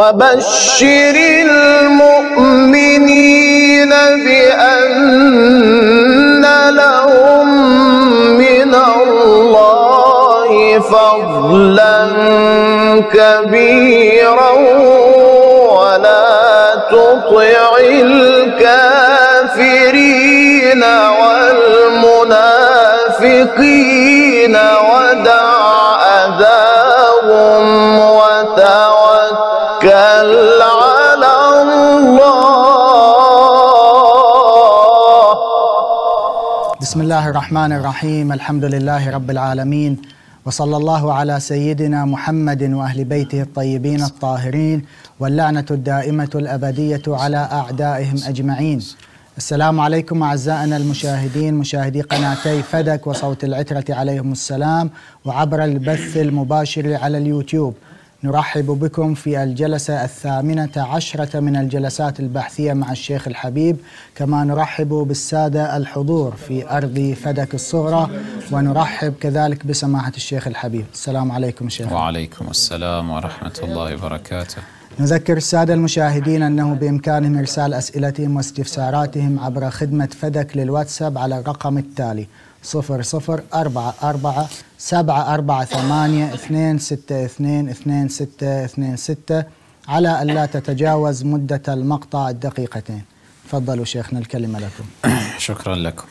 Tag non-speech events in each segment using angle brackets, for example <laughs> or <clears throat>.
وبشر المؤمنين بأن لهم من الله فضلا كبيرا ولا تطع الكافرين والمنافقين الله الرحمن الرحيم الحمد لله رب العالمين وصلى الله على سيدنا محمد واهل بيته الطيبين الطاهرين واللعنه الدائمه الابديه على اعدائهم اجمعين. السلام عليكم اعزائنا المشاهدين مشاهدي قناتي فدك وصوت العتره عليهم السلام وعبر البث المباشر على اليوتيوب. نرحب بكم في الجلسة الثامنة عشرة من الجلسات البحثية مع الشيخ الحبيب كما نرحب بالسادة الحضور في أرض فدك الصغرى ونرحب كذلك بسماحة الشيخ الحبيب السلام عليكم شيخ وعليكم السلام ورحمة الله وبركاته نذكر السادة المشاهدين أنه بإمكانهم إرسال أسئلتهم واستفساراتهم عبر خدمة فدك للواتساب على الرقم التالي صفر صفر أربعة أربعة سبعة أربعة ثمانية اثنين ستة اثنين اثنين ستة اثنين ستة على ألا تتجاوز مدة المقطع الدقيقتين تفضلوا شيخنا الكلمة لكم <coughs> شكرا لكم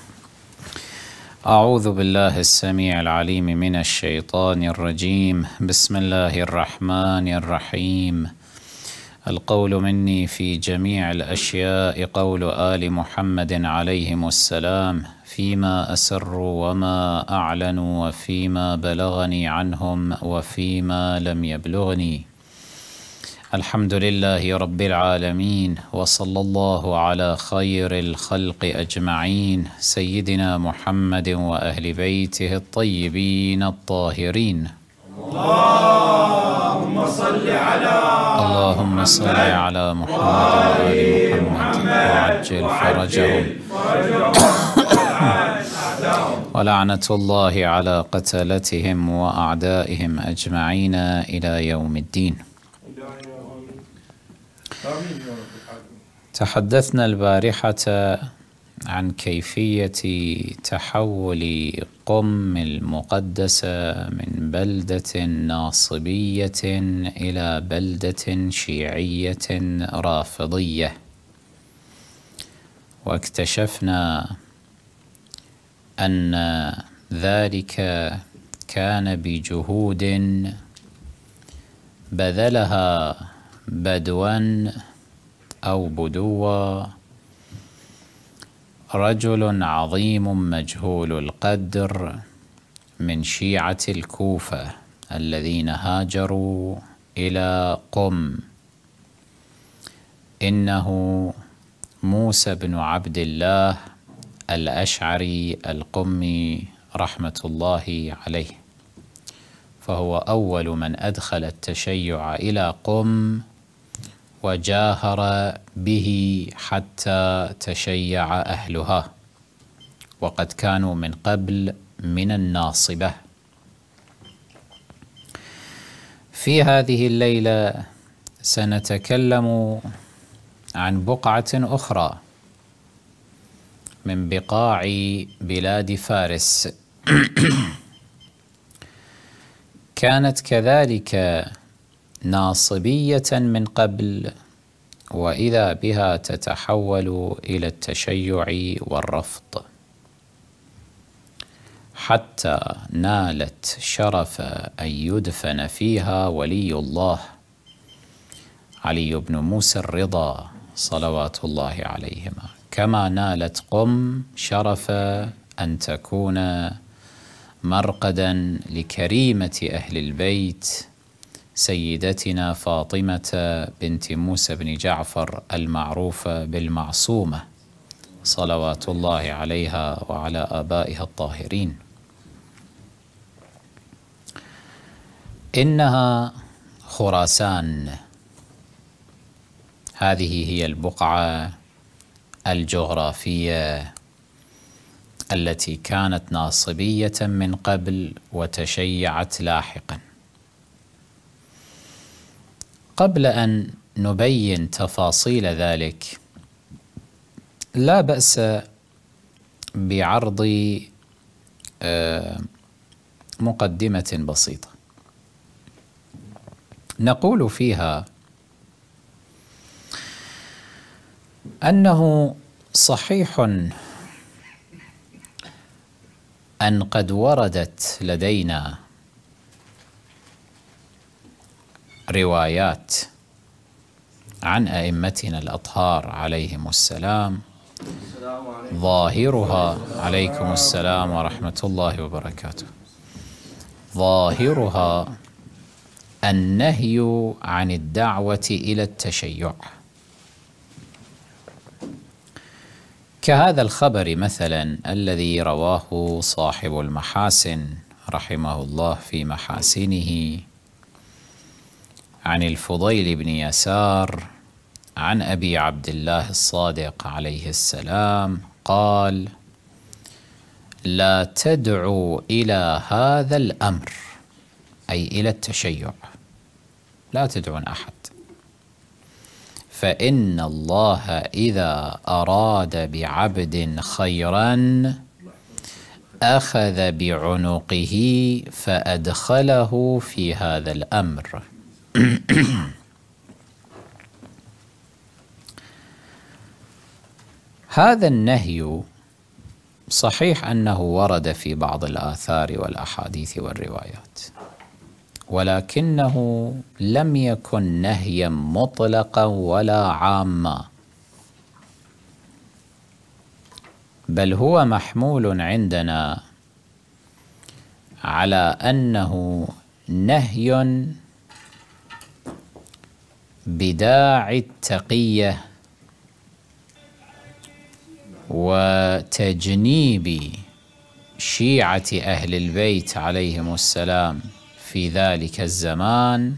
أعوذ بالله السميع العليم من الشيطان الرجيم بسم الله الرحمن الرحيم القول مني في جميع الأشياء قول آل محمد عليهم السلام فيما أسروا وما أعلنوا وفيما بلغني عنهم وفيما لم يبلغني الحمد لله رب العالمين وصلى الله على خير الخلق أجمعين سيدنا محمد وأهل بيته الطيبين الطاهرين اللهم صل على اللهم صل على محمد محمد وعجل فرجهم ولعنة الله على قتلتهم وأعدائهم أجمعين إلى يوم الدين تحدثنا البارحة عن كيفية تحول قم المقدسة من بلدة ناصبية إلى بلدة شيعية رافضية واكتشفنا أن ذلك كان بجهود بذلها بدوا أو بدوا رجل عظيم مجهول القدر من شيعة الكوفة الذين هاجروا إلى قم إنه موسى بن عبد الله الأشعري القمي رحمة الله عليه فهو أول من أدخل التشيع إلى قم وجاهر به حتى تشيع أهلها وقد كانوا من قبل من الناصبة في هذه الليلة سنتكلم عن بقعة أخرى من بقاع بلاد فارس كانت كذلك ناصبية من قبل وإذا بها تتحول إلى التشيع والرفض حتى نالت شرف أن يدفن فيها ولي الله علي بن موسى الرضا صلوات الله عليهما كما نالت قم شرف أن تكون مرقدا لكريمة أهل البيت سيدتنا فاطمة بنت موسى بن جعفر المعروفة بالمعصومة صلوات الله عليها وعلى آبائها الطاهرين إنها خراسان هذه هي البقعة الجغرافيه التي كانت ناصبيه من قبل وتشيعت لاحقا قبل ان نبين تفاصيل ذلك لا باس بعرض آه، مقدمه بسيطه نقول فيها أنه صحيح أن قد وردت لدينا روايات عن أئمتنا الأطهار عليهم السلام ظاهرها عليكم السلام ورحمة الله وبركاته ظاهرها النهي عن الدعوة إلى التشيع كهذا الخبر مثلا الذي رواه صاحب المحاسن رحمه الله في محاسنه عن الفضيل بن يسار عن أبي عبد الله الصادق عليه السلام قال لا تدعو إلى هذا الأمر أي إلى التشيع لا تدعون أحد فإن الله إذا أراد بعبد خيرا أخذ بعنقه فأدخله في هذا الأمر <clears throat> هذا النهي صحيح أنه ورد في بعض الآثار والأحاديث والروايات ولكنه لم يكن نهيا مطلقا ولا عاما بل هو محمول عندنا على أنه نهي بداعي التقية وتجنيب شيعة أهل البيت عليهم السلام في ذلك الزمان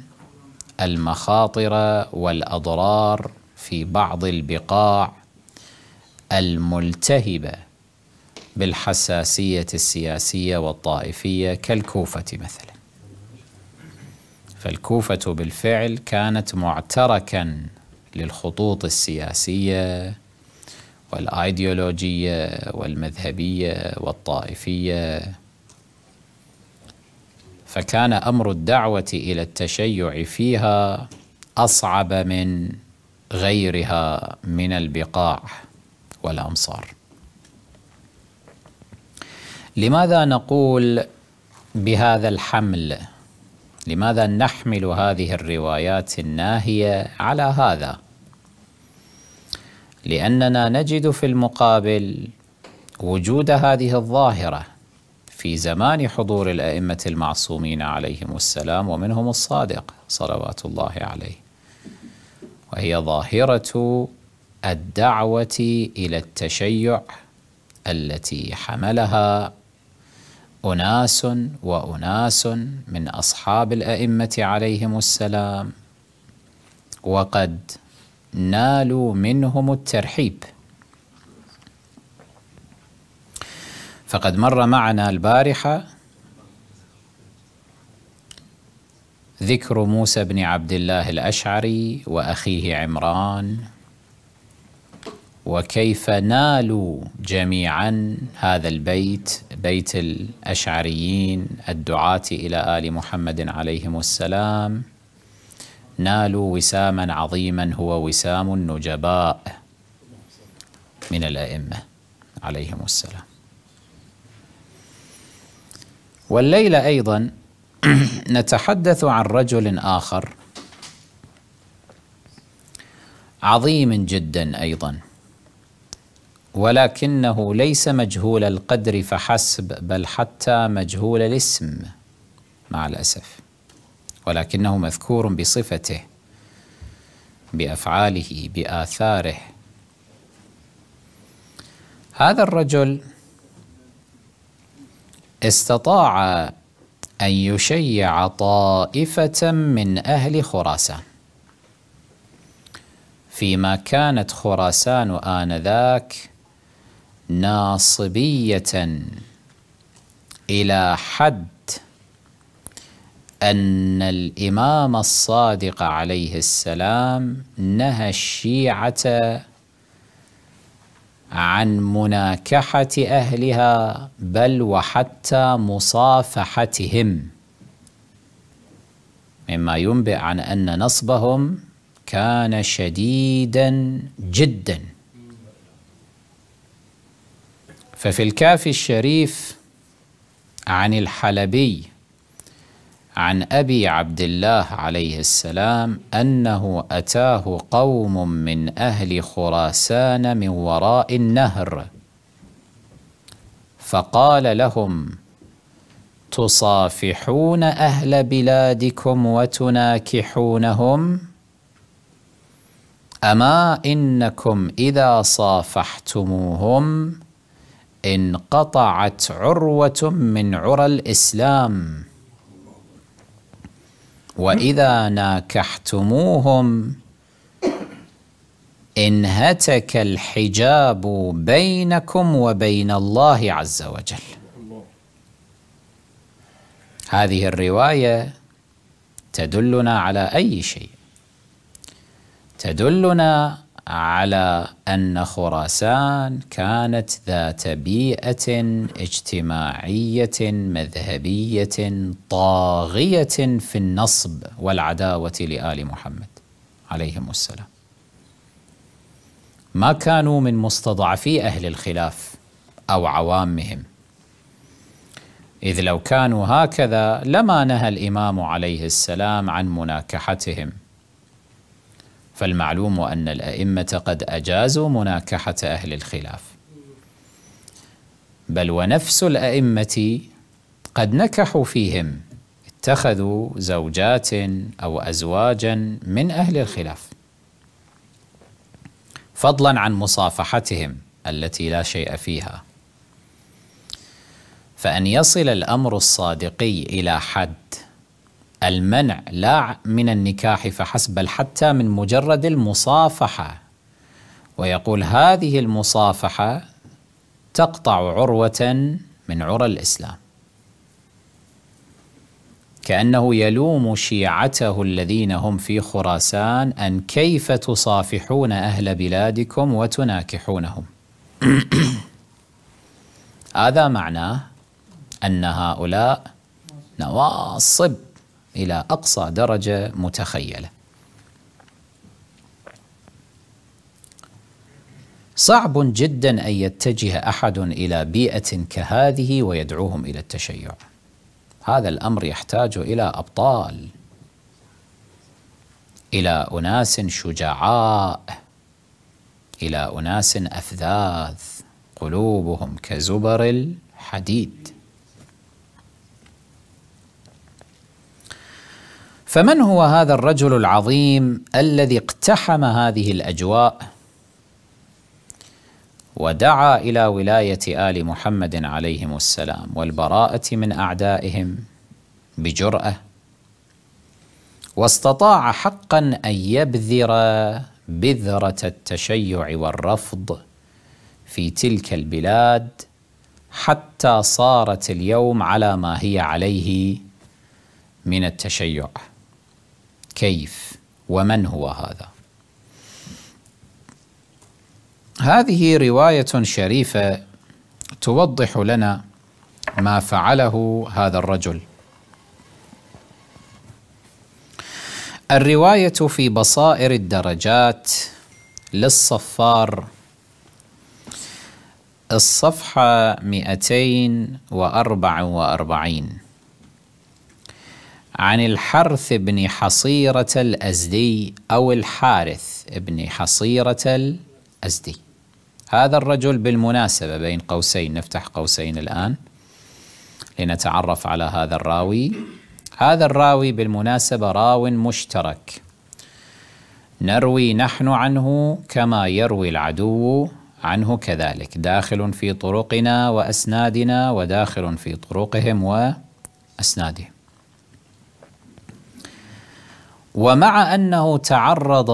المخاطر والاضرار في بعض البقاع الملتهبه بالحساسيه السياسيه والطائفيه كالكوفه مثلا فالكوفه بالفعل كانت معتركا للخطوط السياسيه والايديولوجيه والمذهبيه والطائفيه فكان امر الدعوه الى التشيع فيها اصعب من غيرها من البقاع والامصار لماذا نقول بهذا الحمل لماذا نحمل هذه الروايات الناهيه على هذا لاننا نجد في المقابل وجود هذه الظاهره في زمان حضور الأئمة المعصومين عليهم السلام ومنهم الصادق صلوات الله عليه وهي ظاهرة الدعوة إلى التشيع التي حملها أناس وأناس من أصحاب الأئمة عليهم السلام وقد نالوا منهم الترحيب فقد مر معنا البارحة ذكر موسى بن عبد الله الأشعري وأخيه عمران وكيف نالوا جميعا هذا البيت بيت الأشعريين الدعاة إلى آل محمد عليهم السلام نالوا وساما عظيما هو وسام النجباء من الأئمة عليهم السلام والليلة أيضا <clears throat> نتحدث عن رجل آخر عظيم جدا أيضا ولكنه ليس مجهول القدر فحسب بل حتى مجهول الاسم مع الأسف ولكنه مذكور بصفته بأفعاله بآثاره هذا الرجل استطاع أن يشيع طائفة من أهل خراسان فيما كانت خراسان آنذاك ناصبية إلى حد أن الإمام الصادق عليه السلام نهى الشيعة عن مناكحه اهلها بل وحتى مصافحتهم مما ينبئ عن ان نصبهم كان شديدا جدا ففي الكافي الشريف عن الحلبي عن أبي عبد الله عليه السلام أنه أتاه قوم من أهل خراسان من وراء النهر فقال لهم تصافحون أهل بلادكم وتناكحونهم أما إنكم إذا صافحتموهم انقطعت عروة من عرى الإسلام وإذا ناكحتموهم انهتك الحجاب بينكم وبين الله عز وجل هذه الرواية تدلنا على أي شيء تدلنا على أن خراسان كانت ذات بيئة اجتماعية مذهبية طاغية في النصب والعداوة لآل محمد عليهم السلام ما كانوا من مستضعفي أهل الخلاف أو عوامهم إذ لو كانوا هكذا لما نهى الإمام عليه السلام عن مناكحتهم فالمعلوم أن الأئمة قد أجازوا مناكحة أهل الخلاف بل ونفس الأئمة قد نكحوا فيهم اتخذوا زوجات أو أزواجا من أهل الخلاف فضلا عن مصافحتهم التي لا شيء فيها فأن يصل الأمر الصادقي إلى حد المنع لا من النكاح فحسب بل حتى من مجرد المصافحة ويقول هذه المصافحة تقطع عروة من عرى الإسلام كأنه يلوم شيعته الذين هم في خراسان أن كيف تصافحون أهل بلادكم وتناكحونهم <clears throat> هذا معناه أن هؤلاء نواصب إلى أقصى درجة متخيلة صعب جدا أن يتجه أحد إلى بيئة كهذه ويدعوهم إلى التشيع هذا الأمر يحتاج إلى أبطال إلى أناس شجعاء إلى أناس أفذاذ قلوبهم كزبر الحديد فمن هو هذا الرجل العظيم الذي اقتحم هذه الاجواء ودعا الى ولايه ال محمد عليهم السلام والبراءه من اعدائهم بجراه واستطاع حقا ان يبذر بذره التشيع والرفض في تلك البلاد حتى صارت اليوم على ما هي عليه من التشيع كيف ومن هو هذا هذه روايه شريفه توضح لنا ما فعله هذا الرجل الروايه في بصائر الدرجات للصفار الصفحه 244 عن الحرث بن حصيرة الأزدي أو الحارث بن حصيرة الأزدي هذا الرجل بالمناسبة بين قوسين نفتح قوسين الآن لنتعرف على هذا الراوي هذا الراوي بالمناسبة راو مشترك نروي نحن عنه كما يروي العدو عنه كذلك داخل في طرقنا وأسنادنا وداخل في طرقهم وأسنادهم ومع انه تعرض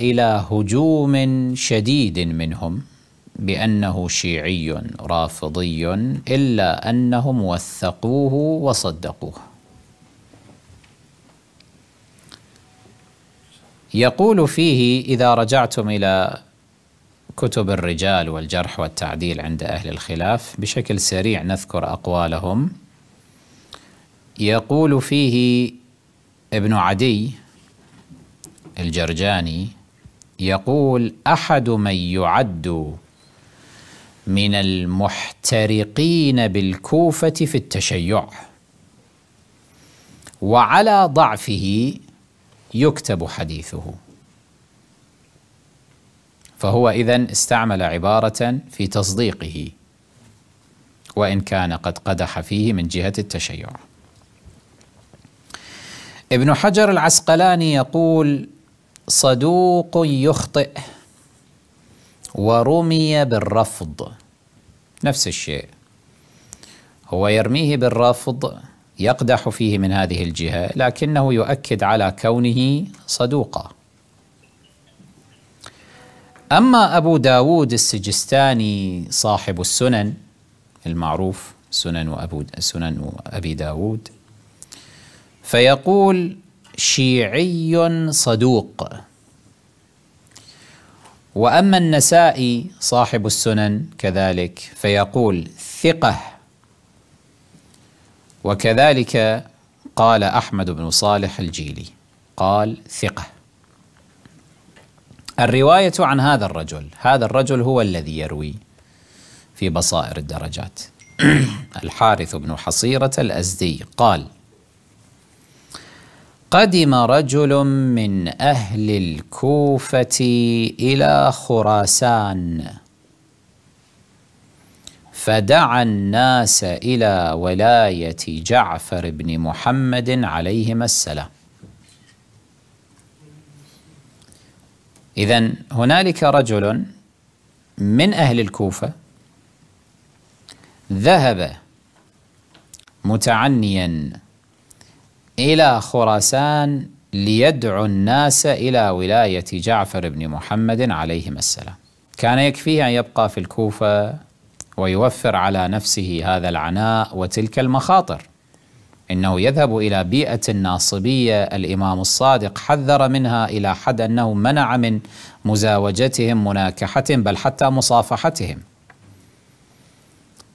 الى هجوم شديد منهم بانه شيعي رافضي الا انهم وثقوه وصدقوه يقول فيه اذا رجعتم الى كتب الرجال والجرح والتعديل عند اهل الخلاف بشكل سريع نذكر اقوالهم يقول فيه ابن عدي الجرجاني يقول احد من يعد من المحترقين بالكوفه في التشيع وعلى ضعفه يكتب حديثه فهو اذا استعمل عباره في تصديقه وان كان قد قدح فيه من جهه التشيع ابن حجر العسقلاني يقول صدوق يخطئ ورمي بالرفض نفس الشيء هو يرميه بالرفض يقدح فيه من هذه الجهة لكنه يؤكد على كونه صدوقا أما أبو داود السجستاني صاحب السنن المعروف سنن, أبو سنن أبي داود فيقول شيعي صدوق وأما النسائي صاحب السنن كذلك فيقول ثقة وكذلك قال أحمد بن صالح الجيلي قال ثقة الرواية عن هذا الرجل هذا الرجل هو الذي يروي في بصائر الدرجات <clears throat> الحارث بن حصيرة الأزدي قال قدم رجل من أهل الكوفة إلى خراسان فدعا الناس إلى ولاية جعفر بن محمد عليهما السلام إذا هنالك رجل من أهل الكوفة ذهب متعنياً إلى خراسان ليدعو الناس إلى ولاية جعفر بن محمد عليهما السلام كان يكفيه أن يبقى في الكوفة ويوفر على نفسه هذا العناء وتلك المخاطر إنه يذهب إلى بيئة الناصبية الإمام الصادق حذر منها إلى حد أنه منع من مزاوجتهم مناكحتهم بل حتى مصافحتهم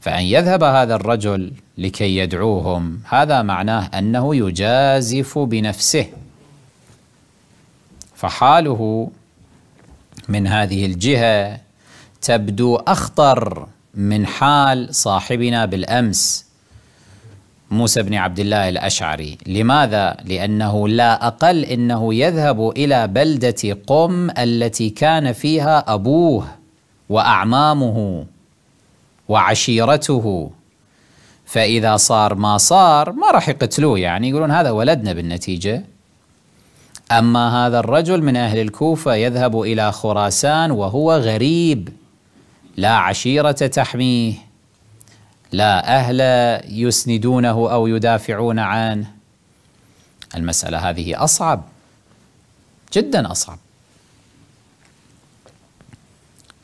فأن يذهب هذا الرجل لكي يدعوهم هذا معناه أنه يجازف بنفسه فحاله من هذه الجهة تبدو أخطر من حال صاحبنا بالأمس موسى بن عبد الله الأشعري لماذا؟ لأنه لا أقل إنه يذهب إلى بلدة قم التي كان فيها أبوه وأعمامه وعشيرته فإذا صار ما صار ما راح يقتلوه يعني يقولون هذا ولدنا بالنتيجة أما هذا الرجل من أهل الكوفة يذهب إلى خراسان وهو غريب لا عشيرة تحميه لا أهل يسندونه أو يدافعون عنه المسألة هذه أصعب جدا أصعب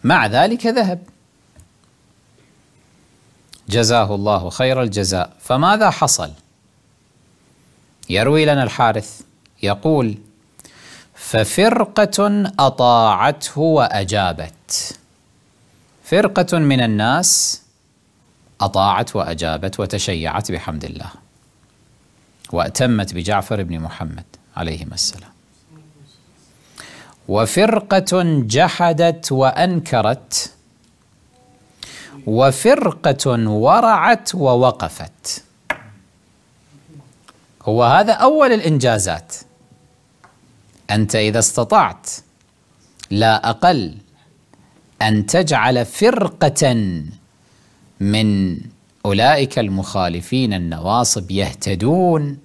مع ذلك ذهب جزاه الله خير الجزاء فماذا حصل يروي لنا الحارث يقول ففرقة أطاعته وأجابت فرقة من الناس أطاعت وأجابت وتشيعت بحمد الله وأتمت بجعفر بن محمد عليهما السلام وفرقة جحدت وأنكرت وفرقة ورعت ووقفت هو هذا أول الإنجازات أنت إذا استطعت لا أقل أن تجعل فرقة من أولئك المخالفين النواصب يهتدون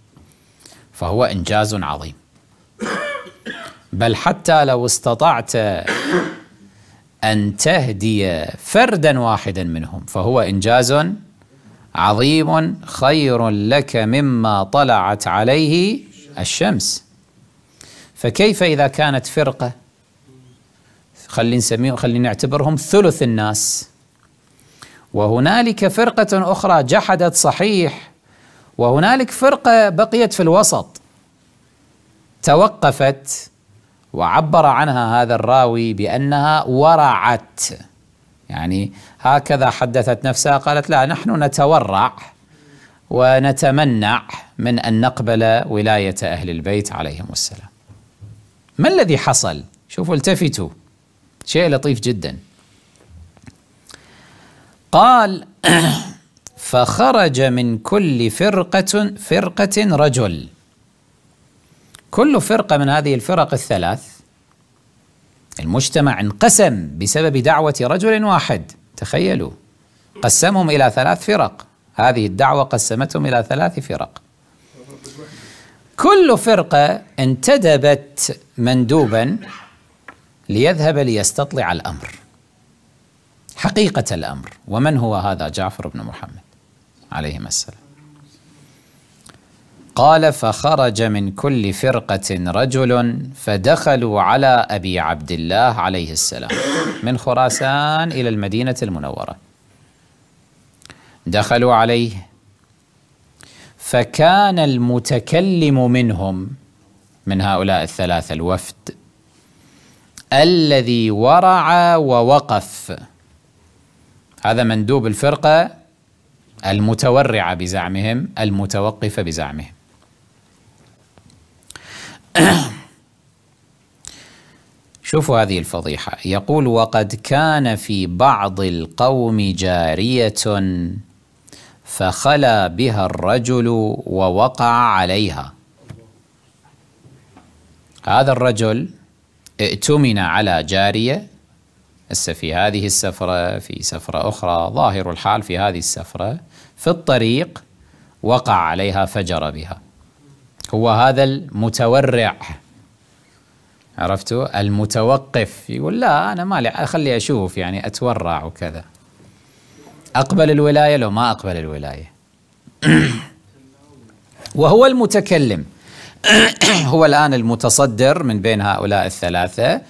<clears throat> فهو إنجاز عظيم بل حتى لو استطعت أن تهدي فردا واحدا منهم فهو إنجاز عظيم خير لك مما طلعت عليه الشمس فكيف إذا كانت فرقة خلينا نسميه خلينا نعتبرهم ثلث الناس وهنالك فرقة أخرى جحدت صحيح وهنالك فرقة بقيت في الوسط توقفت وعبر عنها هذا الراوي بأنها ورعت يعني هكذا حدثت نفسها قالت لا نحن نتورع ونتمنع من أن نقبل ولاية أهل البيت عليهم السلام ما الذي حصل؟ شوفوا التفتوا شيء لطيف جدا قال <clears throat> فخرج من كل فرقة فرقة رجل كل فرقة من هذه الفرق الثلاث المجتمع انقسم بسبب دعوة رجل واحد تخيلوا قسمهم إلى ثلاث فرق هذه الدعوة قسمتهم إلى ثلاث فرق كل فرقة انتدبت مندوبا ليذهب ليستطلع الأمر حقيقة الأمر ومن هو هذا جعفر بن محمد عليهما السلام قال فخرج من كل فرقة رجل فدخلوا على أبي عبد الله عليه السلام من خراسان إلى المدينة المنورة دخلوا عليه فكان المتكلم منهم من هؤلاء الثلاثة الوفد الذي ورع ووقف هذا مندوب الفرقة المتورعة بزعمهم المتوقفة بزعمهم <coughs> شوفوا هذه الفضيحة يقول وقد كان في بعض القوم جارية فخلا بها الرجل ووقع عليها هذا الرجل ائتمن على جارية هسه في هذه السفرة في سفرة أخرى ظاهر الحال في هذه السفرة في الطريق وقع عليها فجر بها هو هذا المتورع عرفتوا المتوقف يقول لا أنا مالي أخلي أشوف يعني أتورع وكذا أقبل الولاية لو ما أقبل الولاية <clears throat> وهو المتكلم <clears throat> هو الآن المتصدر من بين هؤلاء الثلاثة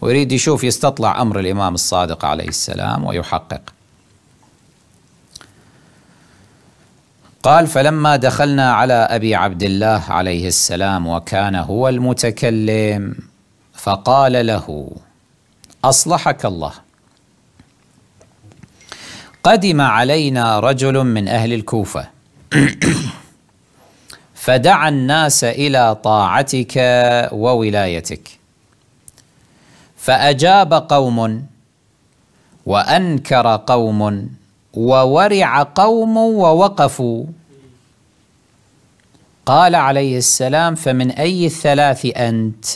ويريد يشوف يستطلع أمر الإمام الصادق عليه السلام ويحقق قال فلما دخلنا على ابي عبد الله عليه السلام وكان هو المتكلم فقال له اصلحك الله قدم علينا رجل من اهل الكوفه <clears throat> فدعا الناس الى طاعتك وولايتك فاجاب قوم وانكر قوم وورع قوم ووقفوا قال عليه السلام فمن أي الثلاث أنت؟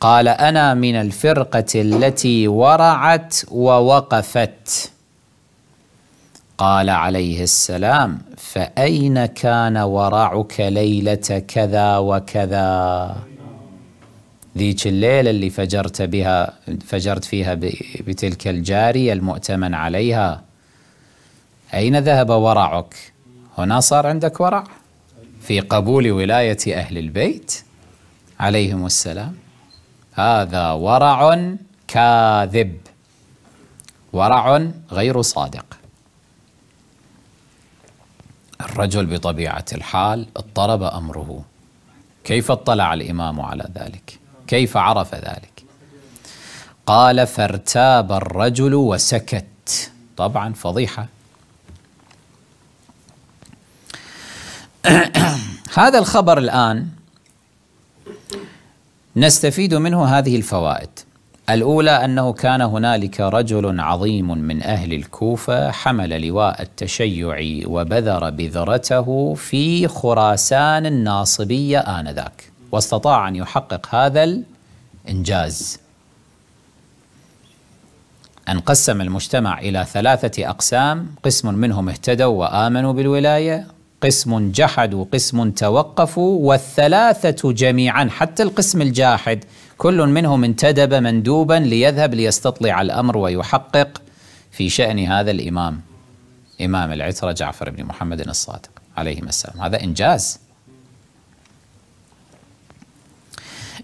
قال أنا من الفرقة التي ورعت ووقفت قال عليه السلام فأين كان ورعك ليلة كذا وكذا؟ ذيك الليلة اللي فجرت بها فجرت فيها بتلك الجارية المؤتمن عليها أين ذهب ورعك؟ هنا صار عندك ورع في قبول ولاية أهل البيت عليهم السلام هذا ورع كاذب ورع غير صادق الرجل بطبيعة الحال اضطرب أمره كيف اطلع الإمام على ذلك؟ كيف عرف ذلك قال فارتاب الرجل وسكت طبعا فضيحة <clears throat> هذا الخبر الآن نستفيد منه هذه الفوائد الأولى أنه كان هنالك رجل عظيم من أهل الكوفة حمل لواء التشيع وبذر بذرته في خراسان الناصبية آنذاك واستطاع أن يحقق هذا الإنجاز أن قسم المجتمع إلى ثلاثة أقسام قسم منهم اهتدوا وآمنوا بالولاية قسم جحدوا قسم توقفوا والثلاثة جميعا حتى القسم الجاحد كل منهم انتدب مندوبا ليذهب ليستطلع الأمر ويحقق في شأن هذا الإمام إمام العترة جعفر بن محمد الصادق عليهما السلام هذا إنجاز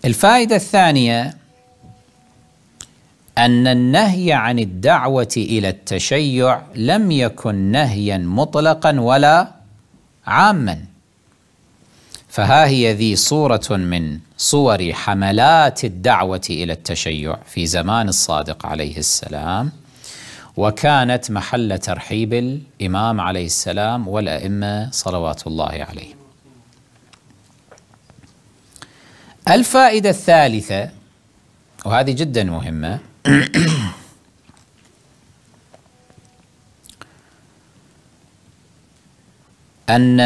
الفائدة الثانية أن النهي عن الدعوة إلى التشيع لم يكن نهيا مطلقا ولا عاما فها هي ذي صورة من صور حملات الدعوة إلى التشيع في زمان الصادق عليه السلام وكانت محل ترحيب الإمام عليه السلام والأئمة صلوات الله عليهم الفائدة الثالثة وهذه جدا مهمة <clears throat> أن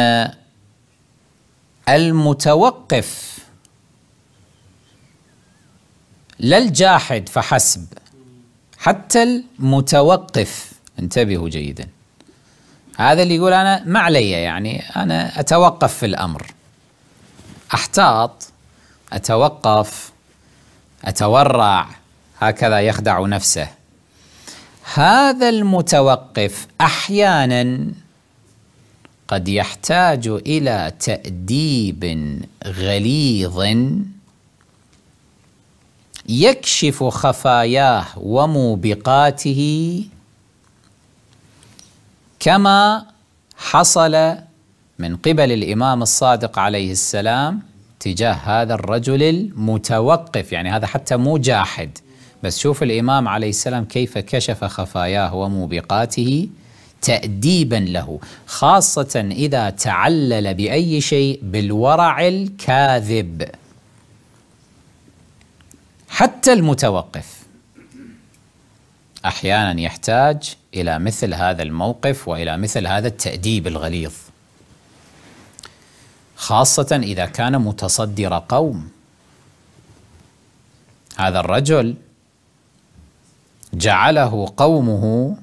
المتوقف لا الجاحد فحسب حتى المتوقف انتبهوا جيدا هذا اللي يقول أنا ما علي يعني أنا أتوقف في الأمر أحتاط أتوقف أتورع هكذا يخدع نفسه هذا المتوقف أحيانا قد يحتاج إلى تأديب غليظ يكشف خفاياه وموبقاته كما حصل من قبل الإمام الصادق عليه السلام تجاه هذا الرجل المتوقف يعني هذا حتى مو جاحد بس شوف الإمام عليه السلام كيف كشف خفاياه وموبقاته تأديبا له خاصة إذا تعلل بأي شيء بالورع الكاذب حتى المتوقف أحيانا يحتاج إلى مثل هذا الموقف وإلى مثل هذا التأديب الغليظ خاصة إذا كان متصدر قوم هذا الرجل جعله قومه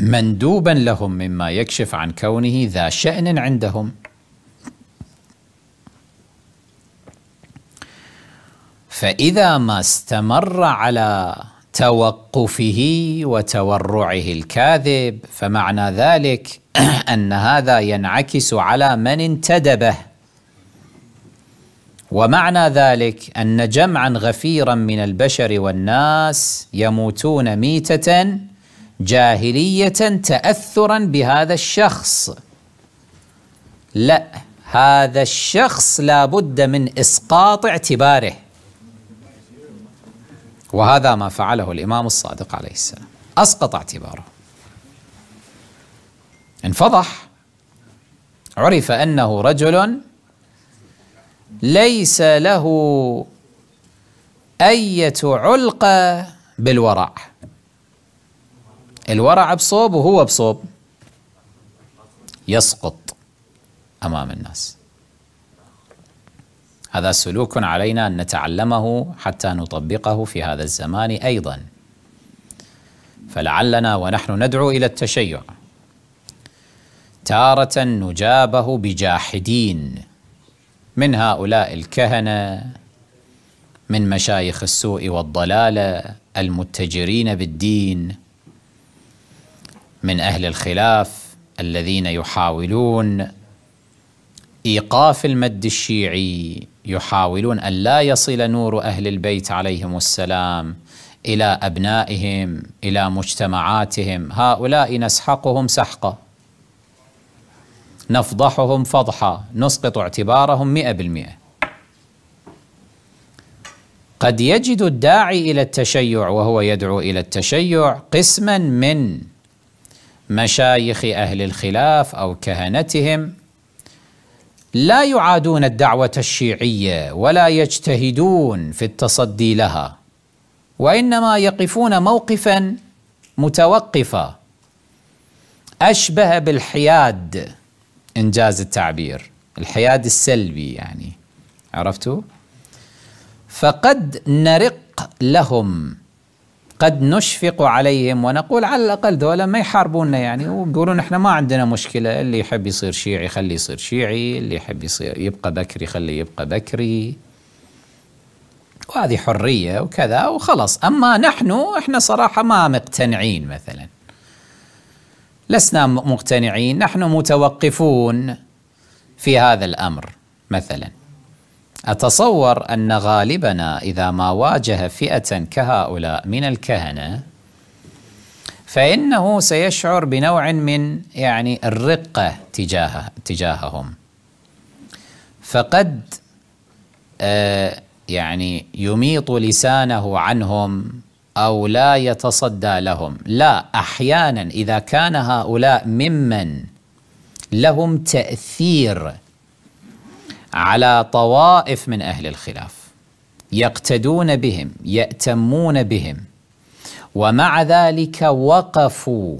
مندوبا لهم مما يكشف عن كونه ذا شأن عندهم فإذا ما استمر على توقفه وتورعه الكاذب فمعنى ذلك <clears throat> ان هذا ينعكس على من انتدبه ومعنى ذلك ان جمعا غفيرا من البشر والناس يموتون ميته جاهليه تاثرا بهذا الشخص لا هذا الشخص لابد من اسقاط اعتباره وهذا ما فعله الإمام الصادق عليه السلام أسقط اعتباره انفضح عرف أنه رجل ليس له أية علقة بالورع الورع بصوب وهو بصوب يسقط أمام الناس هذا سلوك علينا أن نتعلمه حتى نطبقه في هذا الزمان أيضا فلعلنا ونحن ندعو إلى التشيع تارة نجابه بجاحدين من هؤلاء الكهنة من مشايخ السوء والضلالة المتجرين بالدين من أهل الخلاف الذين يحاولون إيقاف المد الشيعي يحاولون أن لا يصل نور أهل البيت عليهم السلام إلى أبنائهم إلى مجتمعاتهم هؤلاء نسحقهم سحقا نفضحهم فضحا نسقط اعتبارهم مئة بالمئة قد يجد الداعي إلى التشيع وهو يدعو إلى التشيع قسما من مشايخ أهل الخلاف أو كهنتهم لا يعادون الدعوة الشيعية ولا يجتهدون في التصدي لها وإنما يقفون موقفا متوقفا أشبه بالحياد إنجاز التعبير الحياد السلبي يعني عرفتوا؟ فقد نرق لهم قد نشفق عليهم ونقول على الاقل دولة ما يحاربونا يعني ويقولون احنا ما عندنا مشكله اللي يحب يصير شيعي خليه يصير شيعي اللي يحب يصير يبقى بكري خليه يبقى بكري وهذه حريه وكذا وخلاص اما نحن احنا صراحه ما مقتنعين مثلا لسنا مقتنعين نحن متوقفون في هذا الامر مثلا أتصور أن غالبنا إذا ما واجه فئة كهؤلاء من الكهنة فإنه سيشعر بنوع من يعني الرقة تجاه تجاههم فقد آه يعني يميط لسانه عنهم أو لا يتصدى لهم لا أحيانا إذا كان هؤلاء ممن لهم تأثير على طوائف من أهل الخلاف يقتدون بهم يأتمون بهم ومع ذلك وقفوا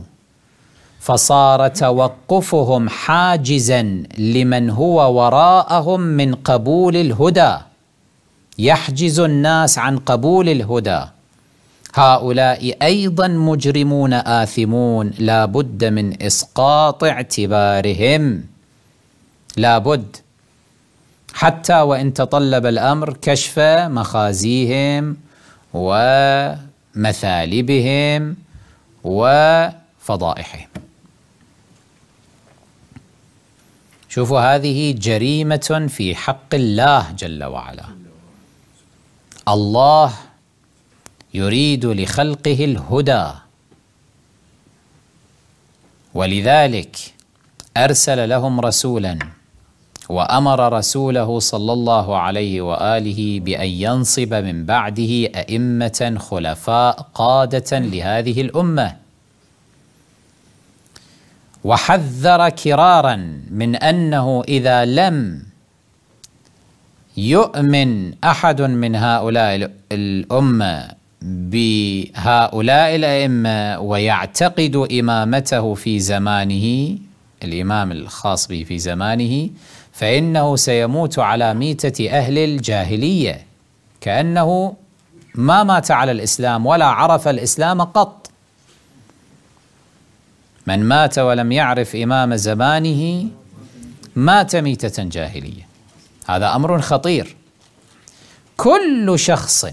فصار توقفهم حاجزا لمن هو وراءهم من قبول الهدى يحجز الناس عن قبول الهدى هؤلاء ايضا مجرمون اثمون لا بد من اسقاط اعتبارهم لا بد حتى وان تطلب الامر كشف مخازيهم ومثالبهم وفضائحهم شوفوا هذه جريمة في حق الله جل وعلا الله يريد لخلقه الهدى ولذلك أرسل لهم رسولا وامر رسوله صلى الله عليه واله بان ينصب من بعده ائمه خلفاء قاده لهذه الامه وحذر كرارا من انه اذا لم يؤمن احد من هؤلاء الامه بهؤلاء الائمه ويعتقد امامته في زمانه الامام الخاص به في زمانه فإنه سيموت على ميتة أهل الجاهلية كأنه ما مات على الإسلام ولا عرف الإسلام قط من مات ولم يعرف إمام زمانه مات ميتة جاهلية هذا أمر خطير كل شخص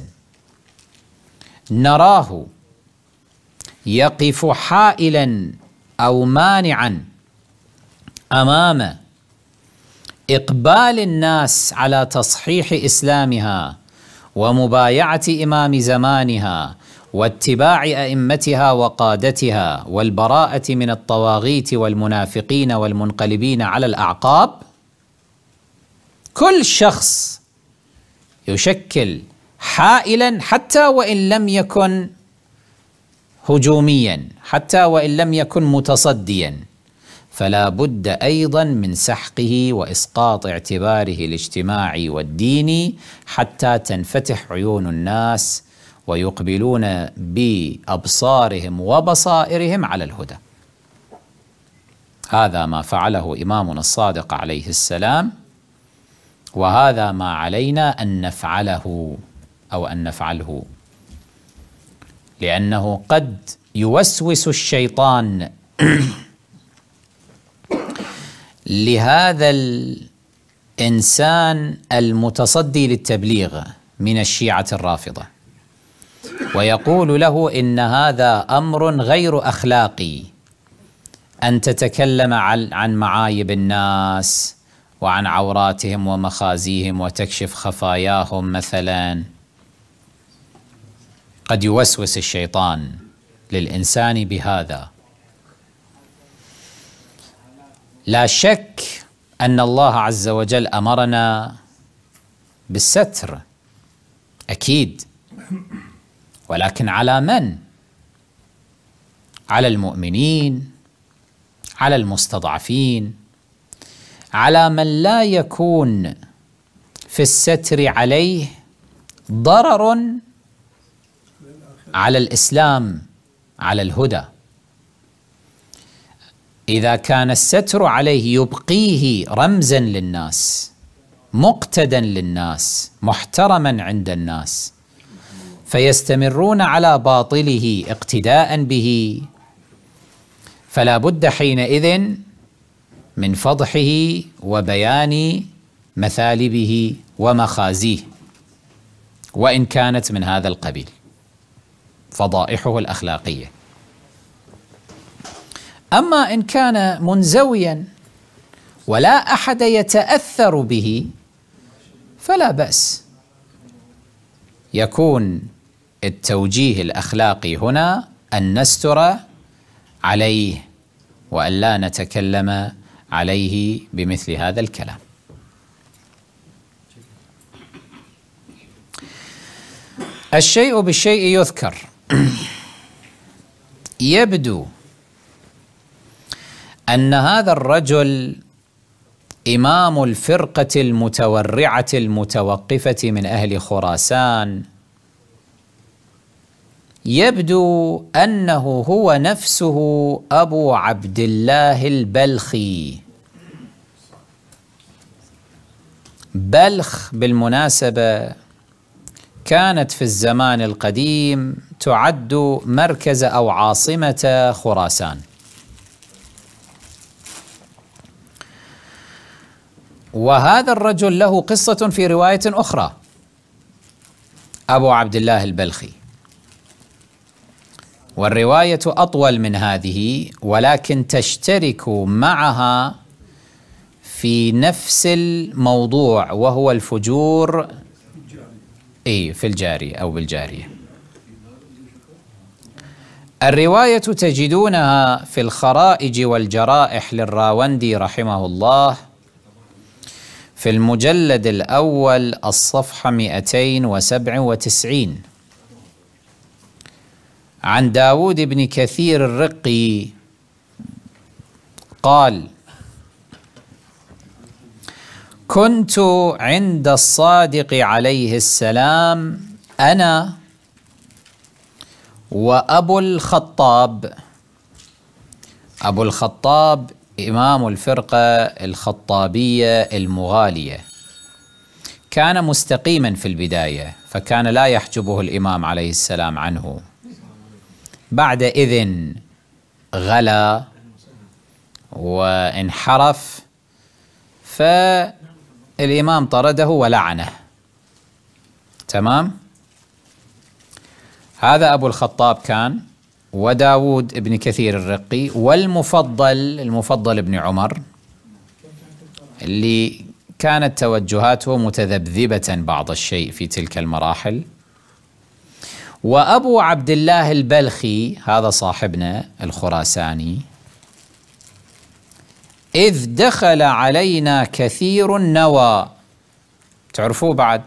نراه يقف حائلا أو مانعا أمام اقبال الناس على تصحيح اسلامها ومبايعه امام زمانها واتباع ائمتها وقادتها والبراءه من الطواغيت والمنافقين والمنقلبين على الاعقاب كل شخص يشكل حائلا حتى وان لم يكن هجوميا حتى وان لم يكن متصديا فلا بد ايضا من سحقه واسقاط اعتباره الاجتماعي والديني حتى تنفتح عيون الناس ويقبلون بابصارهم وبصائرهم على الهدى هذا ما فعله امامنا الصادق عليه السلام وهذا ما علينا ان نفعله او ان نفعله لانه قد يوسوس الشيطان لهذا الانسان المتصدي للتبليغ من الشيعه الرافضه ويقول له ان هذا امر غير اخلاقي ان تتكلم عن معايب الناس وعن عوراتهم ومخازيهم وتكشف خفاياهم مثلا قد يوسوس الشيطان للانسان بهذا لا شك ان الله عز وجل امرنا بالستر اكيد ولكن على من على المؤمنين على المستضعفين على من لا يكون في الستر عليه ضرر على الاسلام على الهدى اذا كان الستر عليه يبقيه رمزا للناس مقتدا للناس محترما عند الناس فيستمرون على باطله اقتداء به فلا بد حينئذ من فضحه وبيان مثالبه ومخازيه وان كانت من هذا القبيل فضائحه الاخلاقيه أما إن كان منزويا ولا أحد يتأثر به فلا بأس يكون التوجيه الأخلاقي هنا أن نستر عليه وأن لا نتكلم عليه بمثل هذا الكلام الشيء بالشيء يذكر <clears throat> يبدو ان هذا الرجل امام الفرقه المتورعه المتوقفه من اهل خراسان يبدو انه هو نفسه ابو عبد الله البلخي بلخ بالمناسبه كانت في الزمان القديم تعد مركز او عاصمه خراسان وهذا الرجل له قصة في رواية أخرى أبو عبد الله البلخي والرواية أطول من هذه ولكن تشترك معها في نفس الموضوع وهو الفجور اي في الجاري او بالجاريه الروايه تجدونها في الخرائج والجرائح للراوندي رحمه الله في المجلد الأول الصفحة 297 عن داود بن كثير الرقي قال كنت عند الصادق عليه السلام أنا وأبو الخطاب أبو الخطاب إمام الفرقة الخطابية المغالية كان مستقيما في البداية فكان لا يحجبه الإمام عليه السلام عنه بعد إذن غلا وانحرف فالإمام طرده ولعنه تمام هذا أبو الخطاب كان وداود بن كثير الرقي والمفضل المفضل بن عمر اللي كانت توجهاته متذبذبة بعض الشيء في تلك المراحل وأبو عبد الله البلخي هذا صاحبنا الخراساني إذ دخل علينا كثير النوى تعرفوه بعد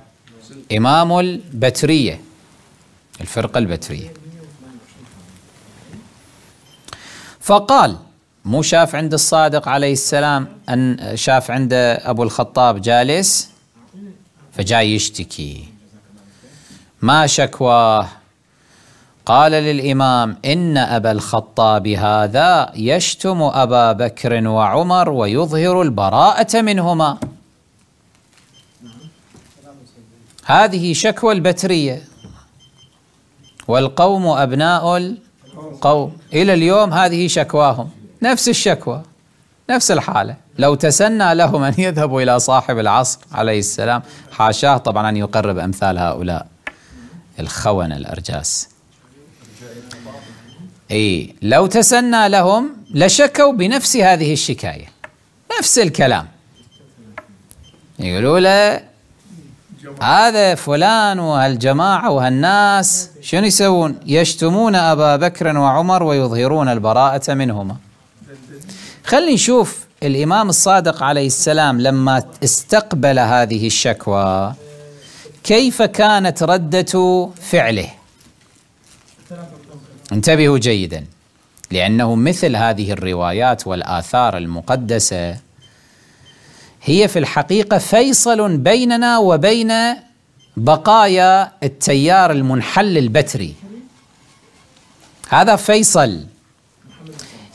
إمام البترية الفرقة البترية فقال مو شاف عند الصادق عليه السلام أن شاف عند أبو الخطاب جالس فجاي يشتكي ما شكواه قال للإمام إن أبا الخطاب هذا يشتم أبا بكر وعمر ويظهر البراءة منهما هذه شكوى البترية والقوم أبناء قوم إلى اليوم هذه شكواهم نفس الشكوى نفس الحالة لو تسنى لهم أن يذهبوا إلى صاحب العصر عليه السلام حاشاه طبعا أن يقرب أمثال هؤلاء الخونة الأرجاس أي لو تسنى لهم لشكوا بنفس هذه الشكاية نفس الكلام يقولوا له هذا فلان وهالجماعة وهالناس شنو يسوون يشتمون أبا بكر وعمر ويظهرون البراءة منهما خلي نشوف الإمام الصادق عليه السلام لما استقبل هذه الشكوى كيف كانت ردة فعله انتبهوا جيدا لأنه مثل هذه الروايات والآثار المقدسة هي في الحقيقة فيصل بيننا وبين بقايا التيار المنحل البتري هذا فيصل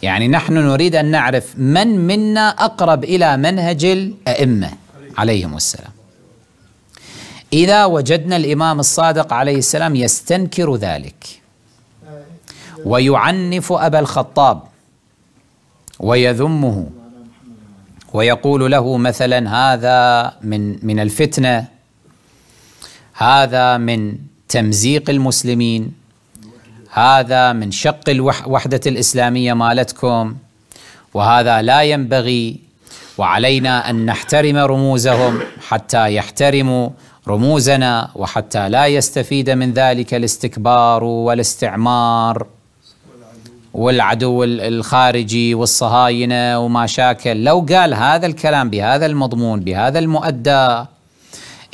يعني نحن نريد أن نعرف من منا أقرب إلى منهج الأئمة عليهم السلام إذا وجدنا الإمام الصادق عليه السلام يستنكر ذلك ويعنف أبا الخطاب ويذمه ويقول له مثلا هذا من من الفتنه هذا من تمزيق المسلمين هذا من شق الوحده الاسلاميه مالتكم وهذا لا ينبغي وعلينا ان نحترم رموزهم حتى يحترموا رموزنا وحتى لا يستفيد من ذلك الاستكبار والاستعمار والعدو الخارجي والصهاينه وما شاكل لو قال هذا الكلام بهذا المضمون بهذا المؤدى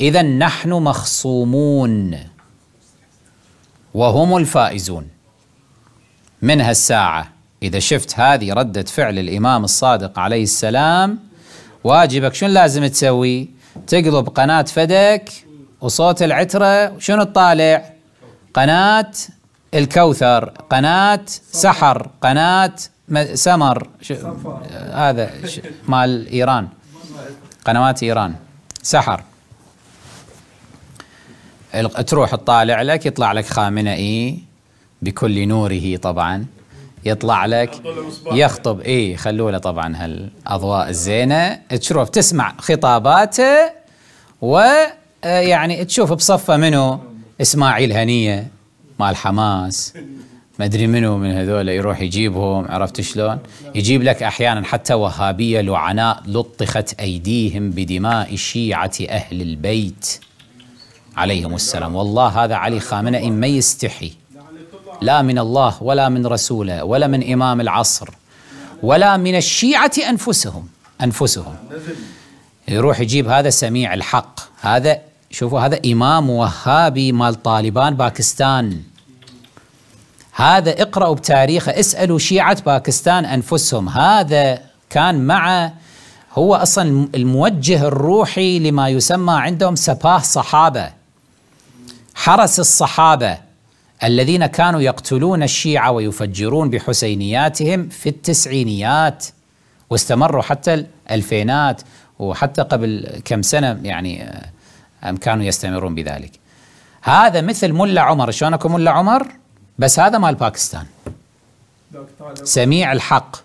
اذا نحن مخصومون وهم الفائزون من هالساعه اذا شفت هذه رده فعل الامام الصادق عليه السلام واجبك شنو لازم تسوي؟ تقلب قناه فدك وصوت العتره شنو تطالع؟ قناه الكوثر قناة سحر قناة سمر هذا مال إيران قنوات إيران سحر تروح تطالع لك يطلع لك خامنئي بكل نوره طبعا يطلع لك يخطب اي خلوا له طبعا هالاضواء الزينه تشوف تسمع خطاباته ويعني آه، تشوف بصفه منه اسماعيل هنيه مال حماس ما ادري منو من هذول يروح يجيبهم عرفت شلون؟ يجيب لك احيانا حتى وهابيه لعناء لطخت ايديهم بدماء شيعه اهل البيت عليهم السلام، والله هذا علي خامنئي ما يستحي لا من الله ولا من رسوله ولا من امام العصر ولا من الشيعه انفسهم انفسهم يروح يجيب هذا سميع الحق هذا شوفوا هذا امام وهابي مال طالبان باكستان هذا اقرأوا بتاريخه اسألوا شيعة باكستان أنفسهم هذا كان مع هو أصلا الموجه الروحي لما يسمى عندهم سباه صحابة حرس الصحابة الذين كانوا يقتلون الشيعة ويفجرون بحسينياتهم في التسعينيات واستمروا حتى الألفينات وحتى قبل كم سنة يعني آه، كانوا يستمرون بذلك هذا مثل ملا عمر شلونكم ملا عمر بس هذا مال باكستان سميع الحق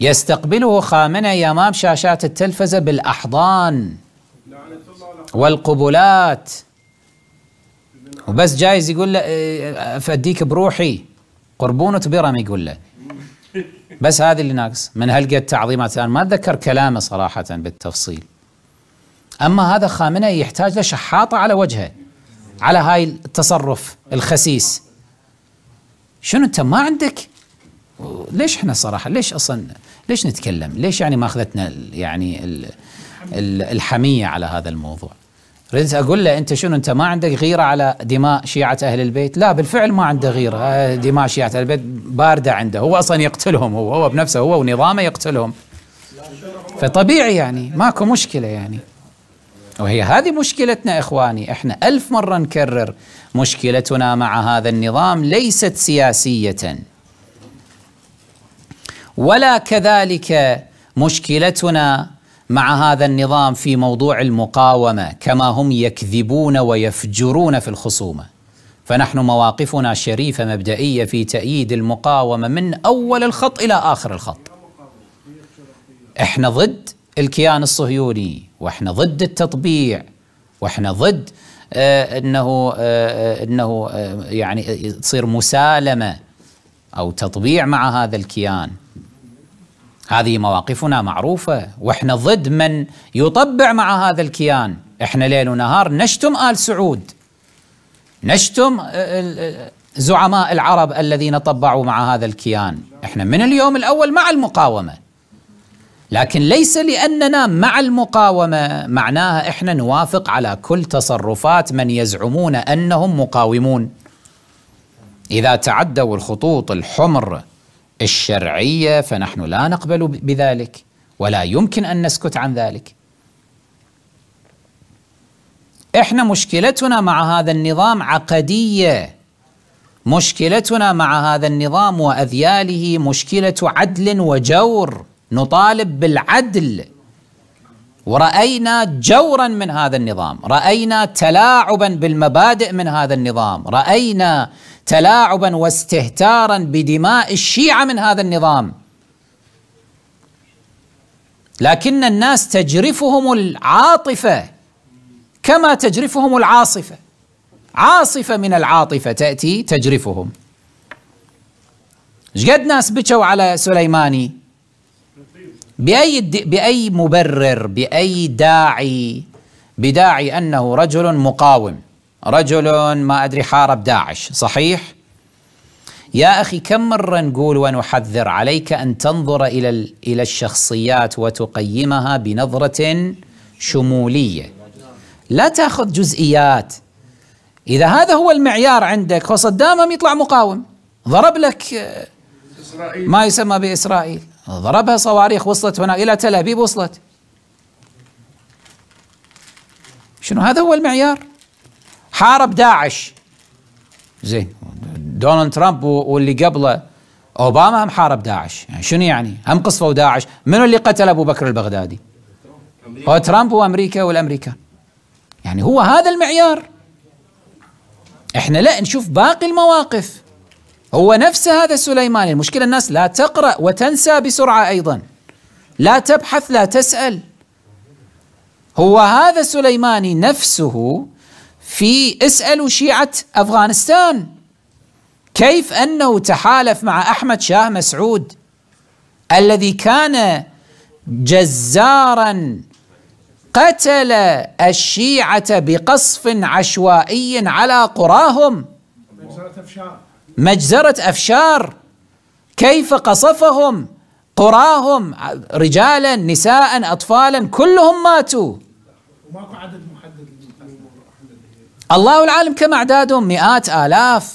يستقبله خامنه أمام شاشات التلفزة بالأحضان والقبلات وبس جايز يقول له آه، أفديك بروحي قربونة برم يقول له بس هذه اللي ناقص من هلقى التعظيمات أنا ما أتذكر كلامه صراحة بالتفصيل أما هذا خامنه يحتاج له شحاطة على وجهه على هاي التصرف الخسيس شنو انت ما عندك ليش احنا صراحه ليش اصلا ليش نتكلم ليش يعني ماخذتنا يعني الحميه على هذا الموضوع ردت اقول له انت شنو انت ما عندك غيره على دماء شيعه اهل البيت؟ لا بالفعل ما عنده غيره، آه، دماء شيعه اهل البيت بارده عنده، هو اصلا يقتلهم هو هو بنفسه هو ونظامه يقتلهم. فطبيعي يعني ماكو مشكله يعني. وهي هذه مشكلتنا إخواني إحنا ألف مرة نكرر مشكلتنا مع هذا النظام ليست سياسية ولا كذلك مشكلتنا مع هذا النظام في موضوع المقاومة كما هم يكذبون ويفجرون في الخصومة فنحن مواقفنا شريفة مبدئية في تأييد المقاومة من أول الخط إلى آخر الخط احنا ضد الكيان الصهيوني واحنا ضد التطبيع واحنا ضد آه انه آه،, آه انه آه يعني تصير مسالمه او تطبيع مع هذا الكيان هذه مواقفنا معروفه واحنا ضد من يطبع مع هذا الكيان احنا ليل ونهار نشتم ال سعود نشتم آه، آه، زعماء العرب الذين طبعوا مع هذا الكيان احنا من اليوم الاول مع المقاومه لكن ليس لاننا مع المقاومه معناها احنا نوافق على كل تصرفات من يزعمون انهم مقاومون اذا تعدوا الخطوط الحمر الشرعيه فنحن لا نقبل بذلك ولا يمكن ان نسكت عن ذلك احنا مشكلتنا مع هذا النظام عقديه مشكلتنا مع هذا النظام واذياله مشكله عدل وجور نطالب بالعدل ورأينا جورا من هذا النظام رأينا تلاعبا بالمبادئ من هذا النظام رأينا تلاعبا واستهتارا بدماء الشيعة من هذا النظام لكن الناس تجرفهم العاطفة كما تجرفهم العاصفة عاصفة من العاطفة تأتي تجرفهم شقد ناس بكوا على سليماني بأي بأي مبرر بأي داعي بداعي أنه رجل مقاوم رجل ما أدري حارب داعش صحيح؟ يا أخي كم مرة نقول ونحذر عليك أن تنظر إلى إلى الشخصيات وتقيمها بنظرة شمولية لا تأخذ جزئيات إذا هذا هو المعيار عندك فصدام يطلع مقاوم ضرب لك آه، ما يسمى بإسرائيل ضربها صواريخ وصلت هنا إلى تل أبيب وصلت شنو هذا هو المعيار حارب داعش زين دونالد ترامب واللي قبله اوباما هم حارب داعش يعني شنو يعني هم قصفوا داعش منو اللي قتل ابو بكر البغدادي هو ترامب وامريكا والامريكان يعني هو هذا المعيار احنا لا نشوف باقي المواقف هو نفس هذا السليماني المشكلة الناس لا تقرأ وتنسى بسرعة أيضا لا تبحث لا تسأل هو هذا السليماني نفسه في اسألوا شيعة أفغانستان كيف أنه تحالف مع أحمد شاه مسعود الذي كان جزارا قتل الشيعة بقصف عشوائي على قراهم مجزرة أفشار كيف قصفهم قراهم رجالا نساء أطفالا كلهم ماتوا الله العالم كم أعدادهم مئات آلاف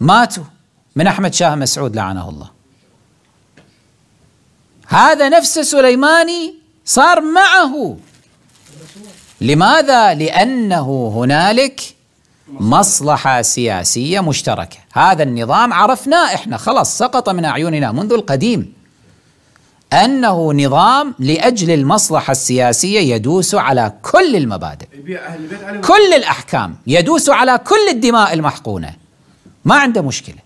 ماتوا من أحمد شاه مسعود لعنه الله هذا نفس سليماني صار معه لماذا؟ لأنه هنالك مصلحة سياسية مشتركة هذا النظام عرفناه إحنا خلاص سقط من أعيننا منذ القديم أنه نظام لأجل المصلحة السياسية يدوس على كل المبادئ كل الأحكام يدوس على كل الدماء المحقونة ما عنده مشكلة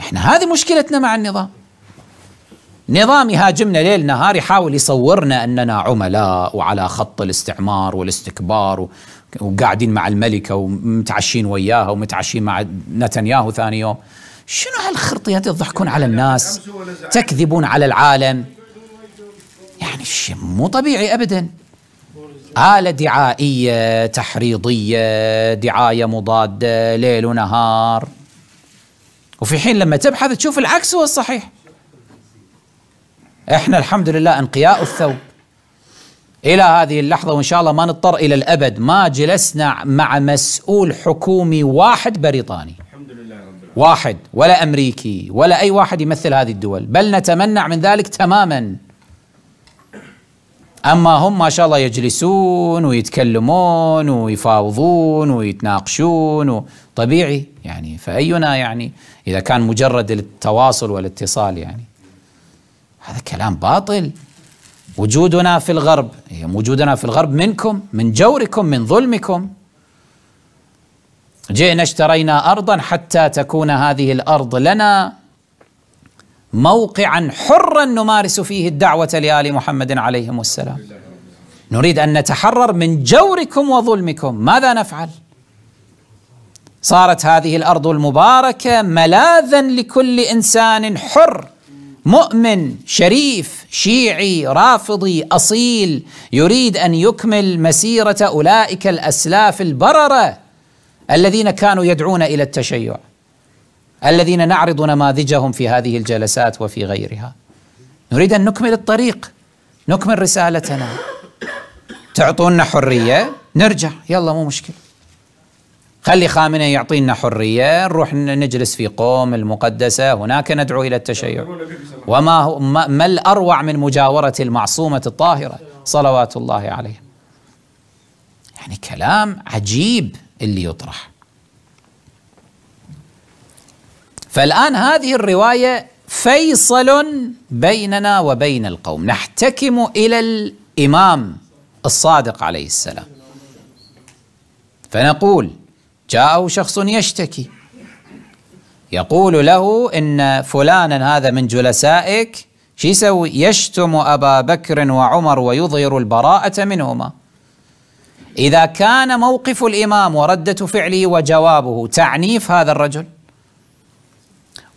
احنا هذه مشكلتنا مع النظام نظام يهاجمنا ليل نهار يحاول يصورنا اننا عملاء وعلى خط الاستعمار والاستكبار وقاعدين مع الملكه ومتعشين وياها ومتعشين مع نتنياهو ثاني يوم شنو هالخرطيه تضحكون على الناس تكذبون على العالم يعني شيء مو طبيعي ابدا آلة دعائية تحريضية دعاية مضادة ليل ونهار وفي حين لما تبحث تشوف العكس هو الصحيح احنا الحمد لله انقياء الثوب الى هذه اللحظه وان شاء الله ما نضطر الى الابد ما جلسنا مع مسؤول حكومي واحد بريطاني الحمد لله رب واحد ولا امريكي ولا اي واحد يمثل هذه الدول بل نتمنع من ذلك تماما اما هم ما شاء الله يجلسون ويتكلمون ويفاوضون ويتناقشون طبيعي يعني فاينا يعني اذا كان مجرد التواصل والاتصال يعني هذا كلام باطل وجودنا في الغرب إيه، وجودنا في الغرب منكم من جوركم من ظلمكم جئنا اشترينا أرضا حتى تكون هذه الأرض لنا موقعا حرا نمارس فيه الدعوة لآل محمد عليهم السلام نريد أن نتحرر من جوركم وظلمكم ماذا نفعل؟ صارت هذه الأرض المباركة ملاذا لكل إنسان حر مؤمن شريف شيعي رافضي اصيل يريد ان يكمل مسيره اولئك الاسلاف البرره الذين كانوا يدعون الى التشيع الذين نعرض نماذجهم في هذه الجلسات وفي غيرها نريد ان نكمل الطريق نكمل رسالتنا تعطونا حريه نرجع يلا مو مشكله خلي خامنه يعطينا حرية نروح نجلس في قوم المقدسة هناك ندعو إلى التشيع وما هو ما الأروع من مجاورة المعصومة الطاهرة صلوات الله عليه يعني كلام عجيب اللي يطرح فالآن هذه الرواية فيصل بيننا وبين القوم نحتكم إلى الإمام الصادق عليه السلام فنقول جاءه شخص يشتكي يقول له إن فلانا هذا من جلسائك شو يسوي يشتم أبا بكر وعمر ويظهر البراءة منهما إذا كان موقف الإمام وردة فعله وجوابه تعنيف هذا الرجل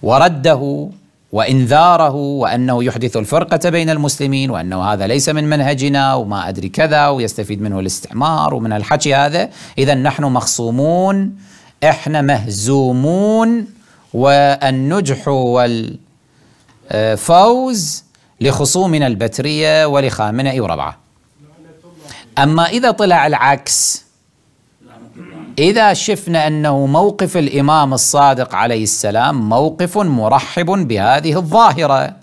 ورده وانذاره وانه يحدث الفرقه بين المسلمين وانه هذا ليس من منهجنا وما ادري كذا ويستفيد منه الاستعمار ومن الحكي هذا اذا نحن مخصومون احنا مهزومون والنجح والفوز لخصومنا البتريه ولخامنئي وربعه اما اذا طلع العكس إذا شفنا أنه موقف الإمام الصادق عليه السلام موقف مرحب بهذه الظاهرة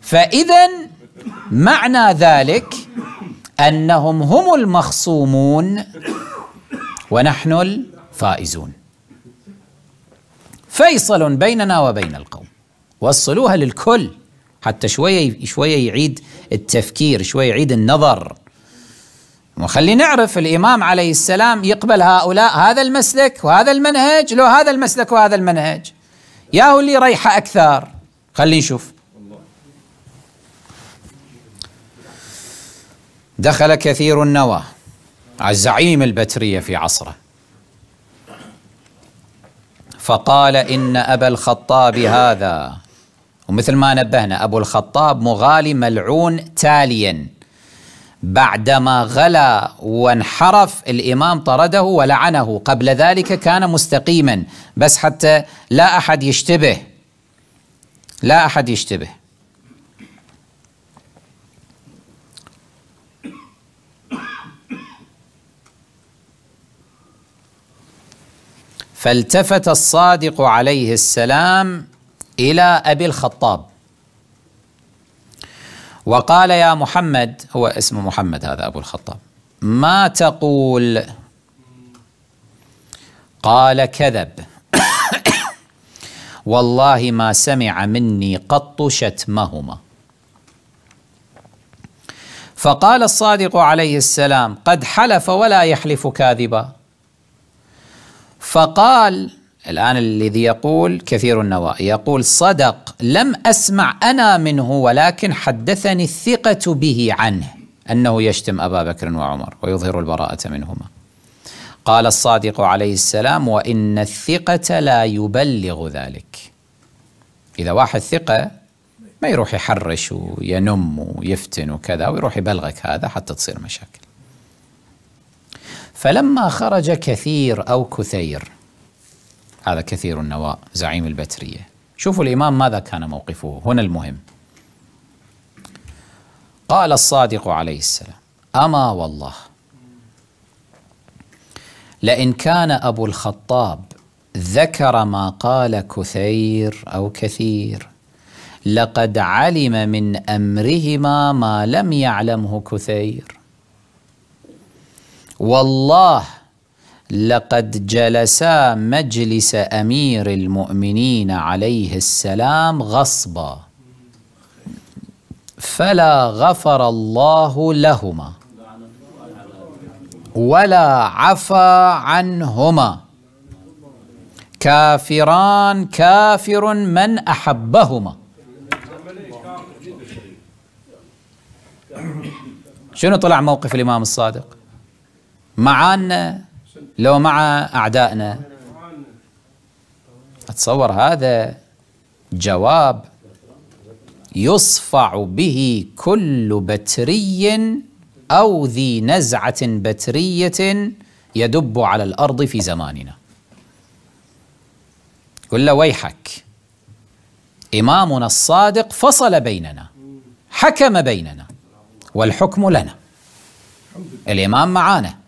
فإذا معنى ذلك أنهم هم المخصومون ونحن الفائزون فيصل بيننا وبين القوم وصلوها للكل حتى شوية شوية يعيد التفكير شوية يعيد النظر وخلي نعرف الإمام عليه السلام يقبل هؤلاء هذا المسلك وهذا المنهج لو هذا المسلك وهذا المنهج يا هو اللي ريحة أكثر خلينا نشوف دخل كثير النوى زعيم البترية في عصره فقال إن أبا الخطاب هذا ومثل ما نبهنا أبو الخطاب مغالي ملعون تاليا بعدما غلا وانحرف الامام طرده ولعنه قبل ذلك كان مستقيما بس حتى لا احد يشتبه لا احد يشتبه فالتفت الصادق عليه السلام الى ابي الخطاب وقال يا محمد هو اسم محمد هذا أبو الخطاب ما تقول قال كذب <coughs> والله ما سمع مني قط شتمهما فقال الصادق عليه السلام قد حلف ولا يحلف كاذبا فقال الآن الذي يقول كثير النواء يقول صدق لم أسمع أنا منه ولكن حدثني الثقة به عنه أنه يشتم أبا بكر وعمر ويظهر البراءة منهما قال الصادق عليه السلام وإن الثقة لا يبلغ ذلك إذا واحد ثقة ما يروح يحرش وينم ويفتن وكذا ويروح يبلغك هذا حتى تصير مشاكل فلما خرج كثير أو كثير هذا كثير النواء زعيم البترية شوفوا الإمام ماذا كان موقفه هنا المهم قال الصادق عليه السلام أما والله لئن كان أبو الخطاب ذكر ما قال كثير أو كثير لقد علم من أمرهما ما لم يعلمه كثير والله لقد جلسا مجلس امير المؤمنين عليه السلام غصبا فلا غفر الله لهما ولا عفا عنهما كافران كافر من احبهما شنو طلع موقف الامام الصادق معانا لو مع أعدائنا أتصور هذا جواب يصفع به كل بتري أو ذي نزعة بترية يدب على الأرض في زماننا قل له ويحك إمامنا الصادق فصل بيننا حكم بيننا والحكم لنا الإمام معانا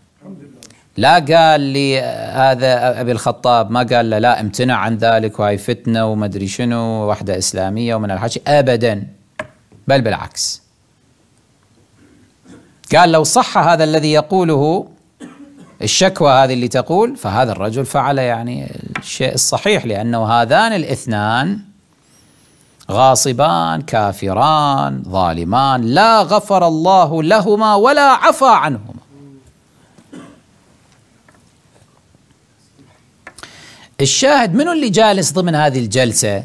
لا قال لي هذا ابي الخطاب ما قال له لا امتنع عن ذلك وهي فتنه وما ادري شنو وحده اسلاميه ومن الحكي ابدا بل بالعكس قال لو صح هذا الذي يقوله الشكوى هذه اللي تقول فهذا الرجل فعل يعني الشيء الصحيح لانه هذان الاثنان غاصبان كافران ظالمان لا غفر الله لهما ولا عفى عنهما الشاهد منو اللي جالس ضمن هذه الجلسة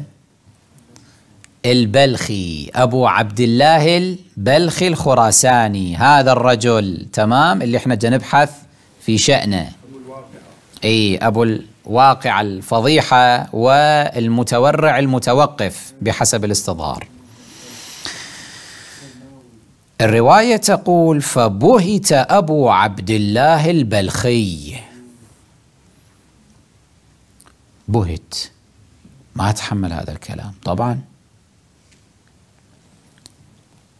البلخي أبو عبد الله البلخي الخراساني هذا الرجل تمام اللي احنا نبحث في شأنه أي أبو الواقع الفضيحة والمتورع المتوقف بحسب الاستظهار الرواية تقول فبهت أبو عبد الله البلخي بهت ما تحمل هذا الكلام طبعا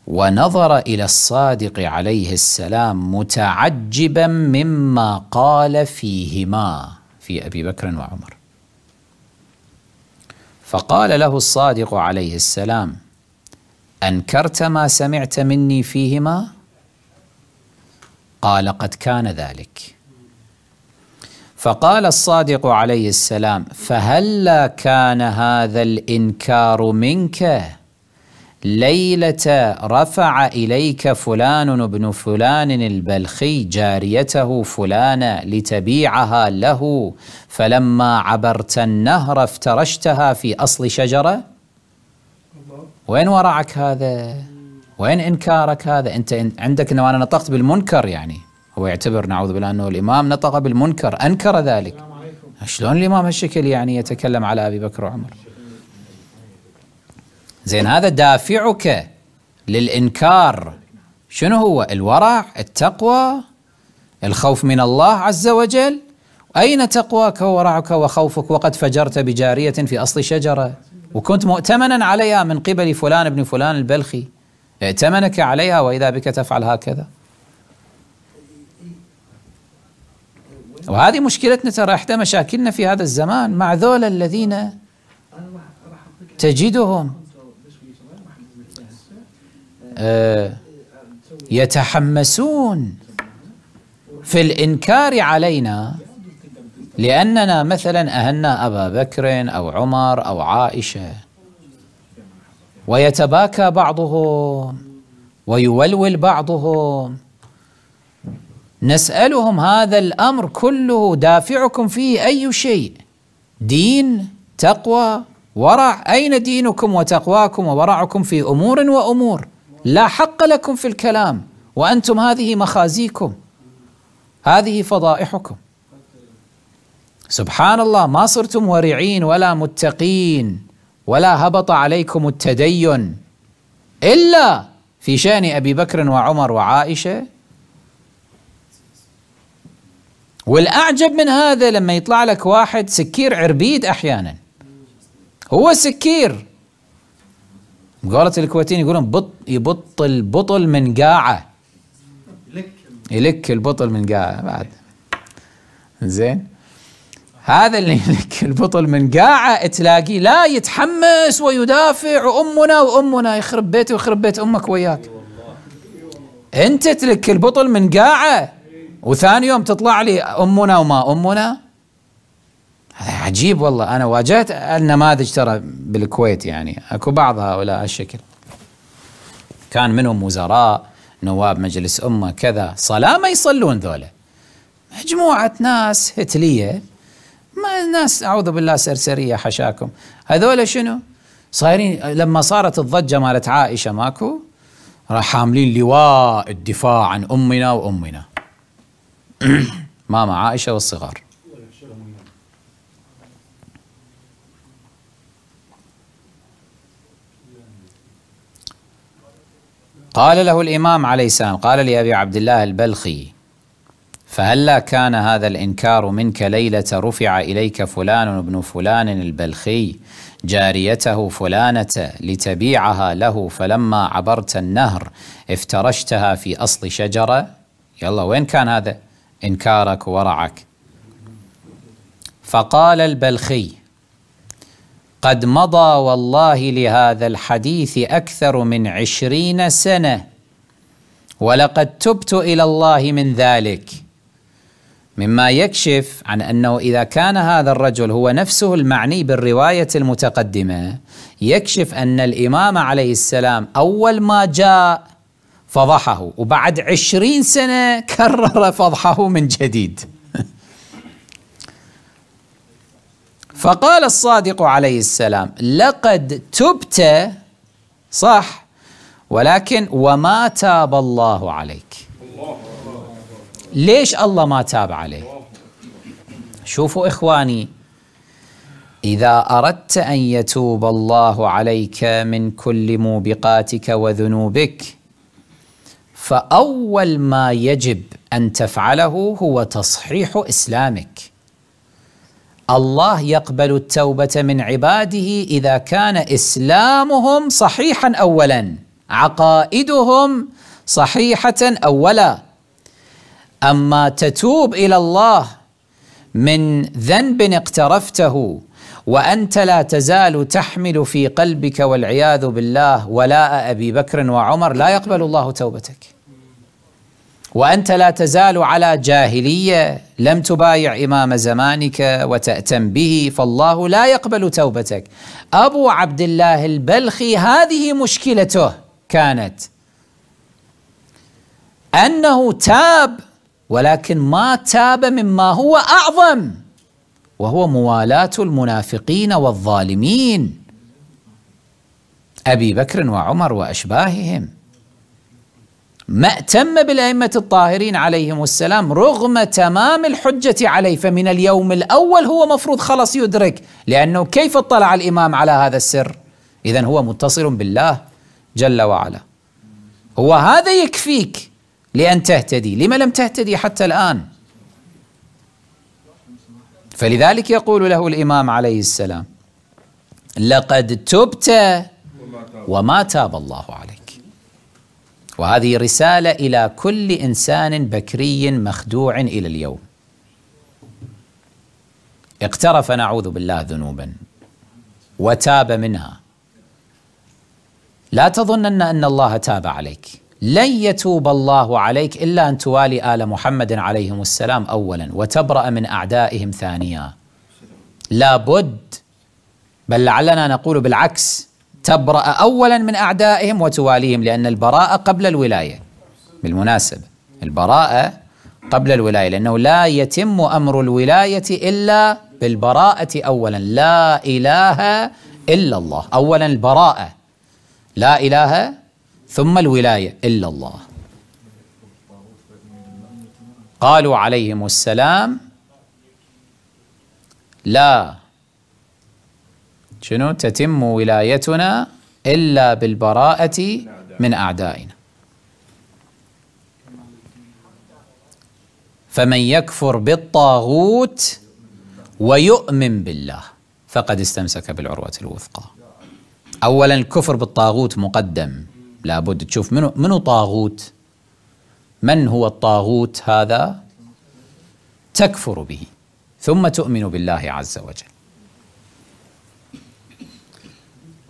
ونظر الى الصادق عليه السلام متعجبا مما قال فيهما في ابي بكر وعمر فقال له الصادق عليه السلام انكرت ما سمعت مني فيهما قال قد كان ذلك فقال الصادق عليه السلام فهلا كان هذا الإنكار منك ليلة رفع إليك فلان بن فلان البلخي جاريته فلانة لتبيعها له فلما عبرت النهر افترشتها في أصل شجرة وين ورعك هذا وين إنكارك هذا أنت عندك أنه أنا نطقت بالمنكر يعني هو يعتبر نعوذ بالله أنه الإمام نطق بالمنكر أنكر ذلك شلون الإمام هالشكل يعني يتكلم على أبي بكر وعمر زين هذا دافعك للإنكار شنو هو الورع التقوى الخوف من الله عز وجل أين تقواك وورعك وخوفك وقد فجرت بجارية في أصل شجرة وكنت مؤتمنا عليها من قبل فلان بن فلان البلخي ائتمنك عليها وإذا بك تفعل هكذا وهذه مشكلتنا ترى احدى مشاكلنا في هذا الزمان مع ذولا الذين تجدهم آه، يتحمسون في الإنكار علينا لأننا مثلا أهنا أبا بكر أو عمر أو عائشة ويتباكى بعضهم ويولول بعضهم نسألهم هذا الأمر كله دافعكم فيه أي شيء دين تقوى ورع أين دينكم وتقواكم وورعكم في أمور وأمور لا حق لكم في الكلام وأنتم هذه مخازيكم هذه فضائحكم سبحان الله ما صرتم ورعين ولا متقين ولا هبط عليكم التدين إلا في شأن أبي بكر وعمر وعائشة والاعجب من هذا لما يطلع لك واحد سكير عربيد احيانا هو سكير قالت الكويتيين يقولون بط يبط البطل من قاعه يلك البطل من قاعه بعد زين هذا اللي يلك البطل من قاعه تلاقيه لا يتحمس ويدافع وامنا وامنا يخرب بيتي ويخرب بيت امك وياك انت تلك البطل من قاعه وثاني يوم تطلع لي امنا وما امنا هذا عجيب والله انا واجهت النماذج ترى بالكويت يعني اكو بعض هؤلاء الشكل كان منهم وزراء نواب مجلس امه كذا صلاه ما يصلون ذولا مجموعه ناس هتليه ما الناس اعوذ بالله سرسريه حشاكم هذول شنو؟ صايرين لما صارت الضجه مالت عائشه ماكو راح حاملين لواء الدفاع عن امنا وامنا <coughs> ماما عائشة والصغار قال له الإمام عليه السلام قال لأبي عبد الله البلخي فهلا كان هذا الإنكار منك ليلة رفع إليك فلان بن فلان البلخي جاريته فلانة لتبيعها له فلما عبرت النهر افترشتها في أصل شجرة يلا وين كان هذا إنكارك وورعك فقال البلخي قد مضى والله لهذا الحديث أكثر من عشرين سنة ولقد تبت إلى الله من ذلك مما يكشف عن أنه إذا كان هذا الرجل هو نفسه المعني بالرواية المتقدمة يكشف أن الإمام عليه السلام أول ما جاء فضحه وبعد عشرين سنة كرر فضحه من جديد فقال الصادق عليه السلام لقد تبت صح ولكن وما تاب الله عليك ليش الله ما تاب عليه شوفوا إخواني إذا أردت أن يتوب الله عليك من كل موبقاتك وذنوبك فاول ما يجب ان تفعله هو تصحيح اسلامك الله يقبل التوبه من عباده اذا كان اسلامهم صحيحا اولا عقائدهم صحيحه اولا اما تتوب الى الله من ذنب اقترفته وانت لا تزال تحمل في قلبك والعياذ بالله ولاء ابي بكر وعمر لا يقبل الله توبتك. وانت لا تزال على جاهليه لم تبايع امام زمانك وتاتم به فالله لا يقبل توبتك. ابو عبد الله البلخي هذه مشكلته كانت انه تاب ولكن ما تاب مما هو اعظم وهو موالاه المنافقين والظالمين ابي بكر وعمر واشباههم ما اتم بالائمه الطاهرين عليهم السلام رغم تمام الحجه عليه فمن اليوم الاول هو مفروض خلص يدرك لانه كيف اطلع الامام على هذا السر اذا هو متصل بالله جل وعلا هو هذا يكفيك لان تهتدي لما لم تهتدي حتى الان فلذلك يقول له الإمام عليه السلام لقد تبت وما تاب الله عليك وهذه رسالة إلى كل إنسان بكري مخدوع إلى اليوم اقترف نعوذ بالله ذنوبا وتاب منها لا تظنن أن الله تاب عليك لن يتوب الله عليك الا ان توالي ال محمد عليهم السلام اولا وتبرا من اعدائهم ثانيا لابد بل لعلنا نقول بالعكس تبرا اولا من اعدائهم وتواليهم لان البراءه قبل الولايه بالمناسبه البراءه قبل الولايه لانه لا يتم امر الولايه الا بالبراءه اولا لا اله الا الله اولا البراءه لا اله ثم الولاية إلا الله قالوا عليهم السلام لا شنو تتم ولايتنا إلا بالبراءة من أعدائنا فمن يكفر بالطاغوت ويؤمن بالله فقد استمسك بالعروة الوثقى أولا الكفر بالطاغوت مقدم لابد تشوف منو منو طاغوت من هو الطاغوت هذا تكفر به ثم تؤمن بالله عز وجل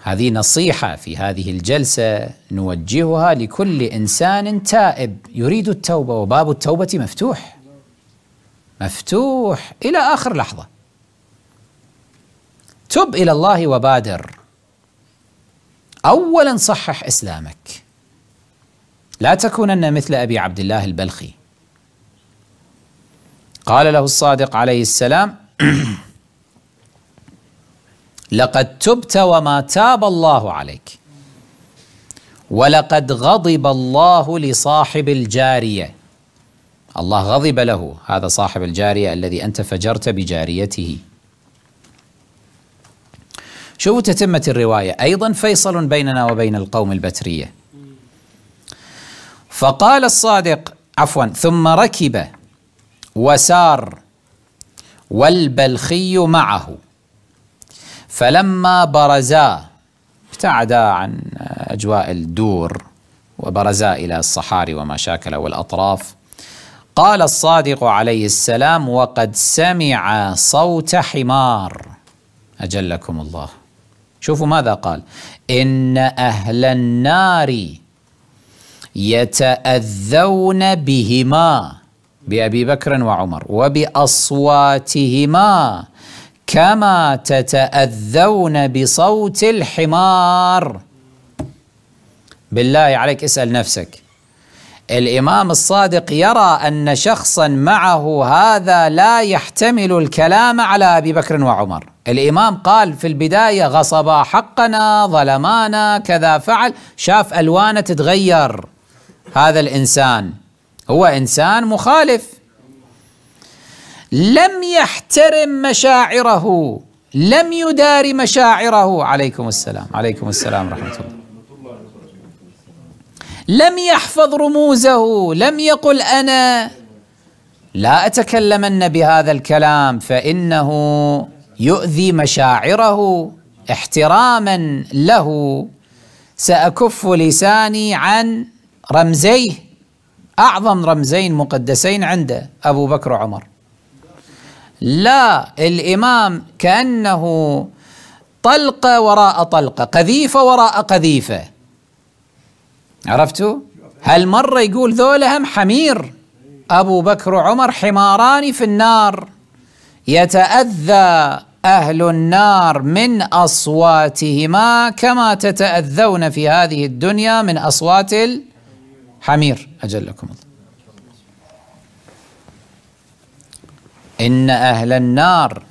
هذه نصيحة في هذه الجلسة نوجهها لكل إنسان تائب يريد التوبة وباب التوبة مفتوح مفتوح إلى آخر لحظة تب إلى الله وبادر اولا صحح اسلامك لا تكونن مثل ابي عبد الله البلخي قال له الصادق عليه السلام <clears throat> لقد تبت وما تاب الله عليك ولقد غضب الله لصاحب الجاريه الله غضب له هذا صاحب الجاريه الذي انت فجرت بجاريته شو تتمة الرواية أيضا فيصل بيننا وبين القوم البترية فقال الصادق عفوا ثم ركب وسار والبلخي معه فلما برزا ابتعدا عن أجواء الدور وبرزا إلى الصحاري وما شاكل والأطراف قال الصادق عليه السلام وقد سمع صوت حمار أجلكم الله شوفوا ماذا قال إن أهل النار يتأذون بهما بأبي بكر وعمر وبأصواتهما كما تتأذون بصوت الحمار بالله عليك اسأل نفسك الامام الصادق يرى ان شخصا معه هذا لا يحتمل الكلام على ابي بكر وعمر الامام قال في البدايه غصبا حقنا ظلمانا كذا فعل شاف الوانه تتغير هذا الانسان هو انسان مخالف لم يحترم مشاعره لم يداري مشاعره عليكم السلام عليكم السلام ورحمه الله لم يحفظ رموزه لم يقل أنا لا أتكلمن بهذا الكلام فإنه يؤذي مشاعره احتراما له سأكف لساني عن رمزيه أعظم رمزين مقدسين عنده أبو بكر وعمر لا الإمام كأنه طلقة وراء طلقة قذيفة وراء قذيفة عرفتوا هل مرة يقول ذولهم حمير أبو بكر وعمر حماران في النار يتأذى أهل النار من أصواتهما كما تتأذون في هذه الدنيا من أصوات الحمير أجلكم الله إن أهل النار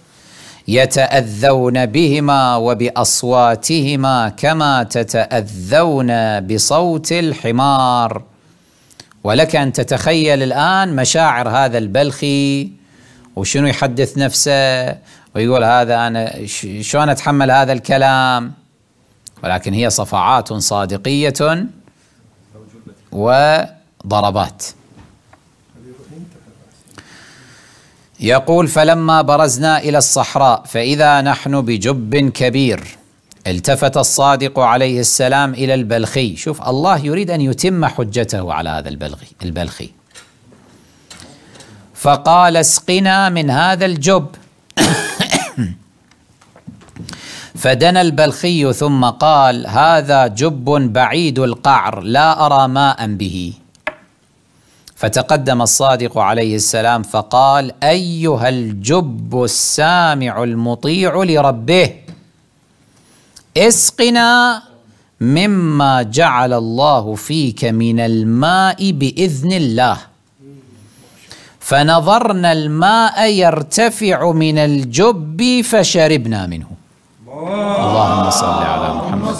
يتاذون بهما وباصواتهما كما تتاذون بصوت الحمار ولك ان تتخيل الان مشاعر هذا البلخي وشنو يحدث نفسه ويقول هذا انا شلون اتحمل هذا الكلام ولكن هي صفعات صادقيه وضربات يقول فلما برزنا الى الصحراء فاذا نحن بجب كبير التفت الصادق عليه السلام الى البلخي شوف الله يريد ان يتم حجته على هذا البلغي البلخي فقال اسقنا من هذا الجب <coughs> فدنا البلخي ثم قال هذا جب بعيد القعر لا ارى ماء به فتقدم الصادق عليه السلام فقال ايها الجب السامع المطيع لربه اسقنا مما جعل الله فيك من الماء باذن الله فنظرنا الماء يرتفع من الجب فشربنا منه اللهم صل على محمد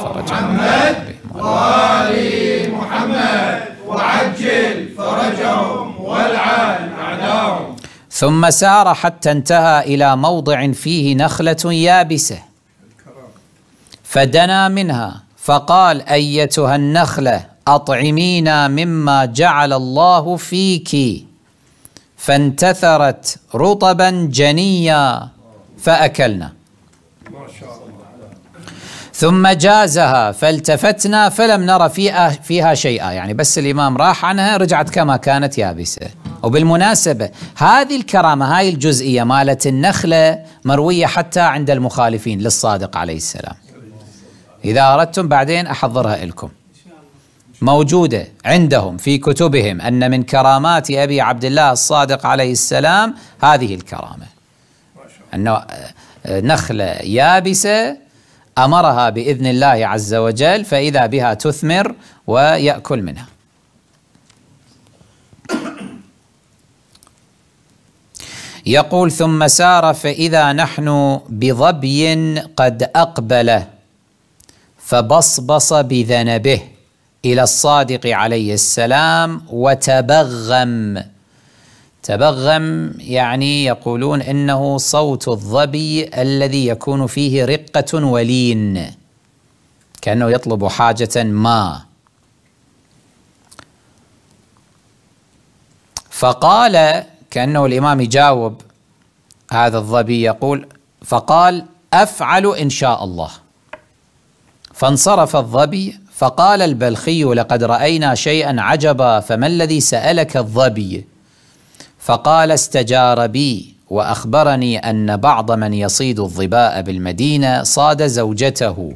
وعلى محمد وآل محمد وعجل فرجهم والعن أعداهم ثم سار حتى انتهى إلى موضع فيه نخلة يابسة فدنا منها فقال أيتها النخلة أطعمينا مما جعل الله فيك فانتثرت رطبا جنيا فأكلنا ما شاء الله ثم جازها فالتفتنا فلم نرى فيها, فيها شيئا يعني بس الإمام راح عنها رجعت كما كانت يابسة وبالمناسبة هذه الكرامة هاي الجزئية مالت النخلة مروية حتى عند المخالفين للصادق عليه السلام إذا أردتم بعدين أحضرها لكم موجودة عندهم في كتبهم أن من كرامات أبي عبد الله الصادق عليه السلام هذه الكرامة أنه آه، نخلة يابسة امرها باذن الله عز وجل فاذا بها تثمر وياكل منها يقول ثم سار فاذا نحن بظبي قد اقبل فبصبص بذنبه الى الصادق عليه السلام وتبغم تبغم يعني يقولون انه صوت الظبي الذي يكون فيه رقه ولين كانه يطلب حاجه ما فقال كانه الامام يجاوب هذا الظبي يقول فقال افعل ان شاء الله فانصرف الظبي فقال البلخي لقد راينا شيئا عجبا فما الذي سالك الظبي فقال استجار بي واخبرني ان بعض من يصيد الظباء بالمدينه صاد زوجته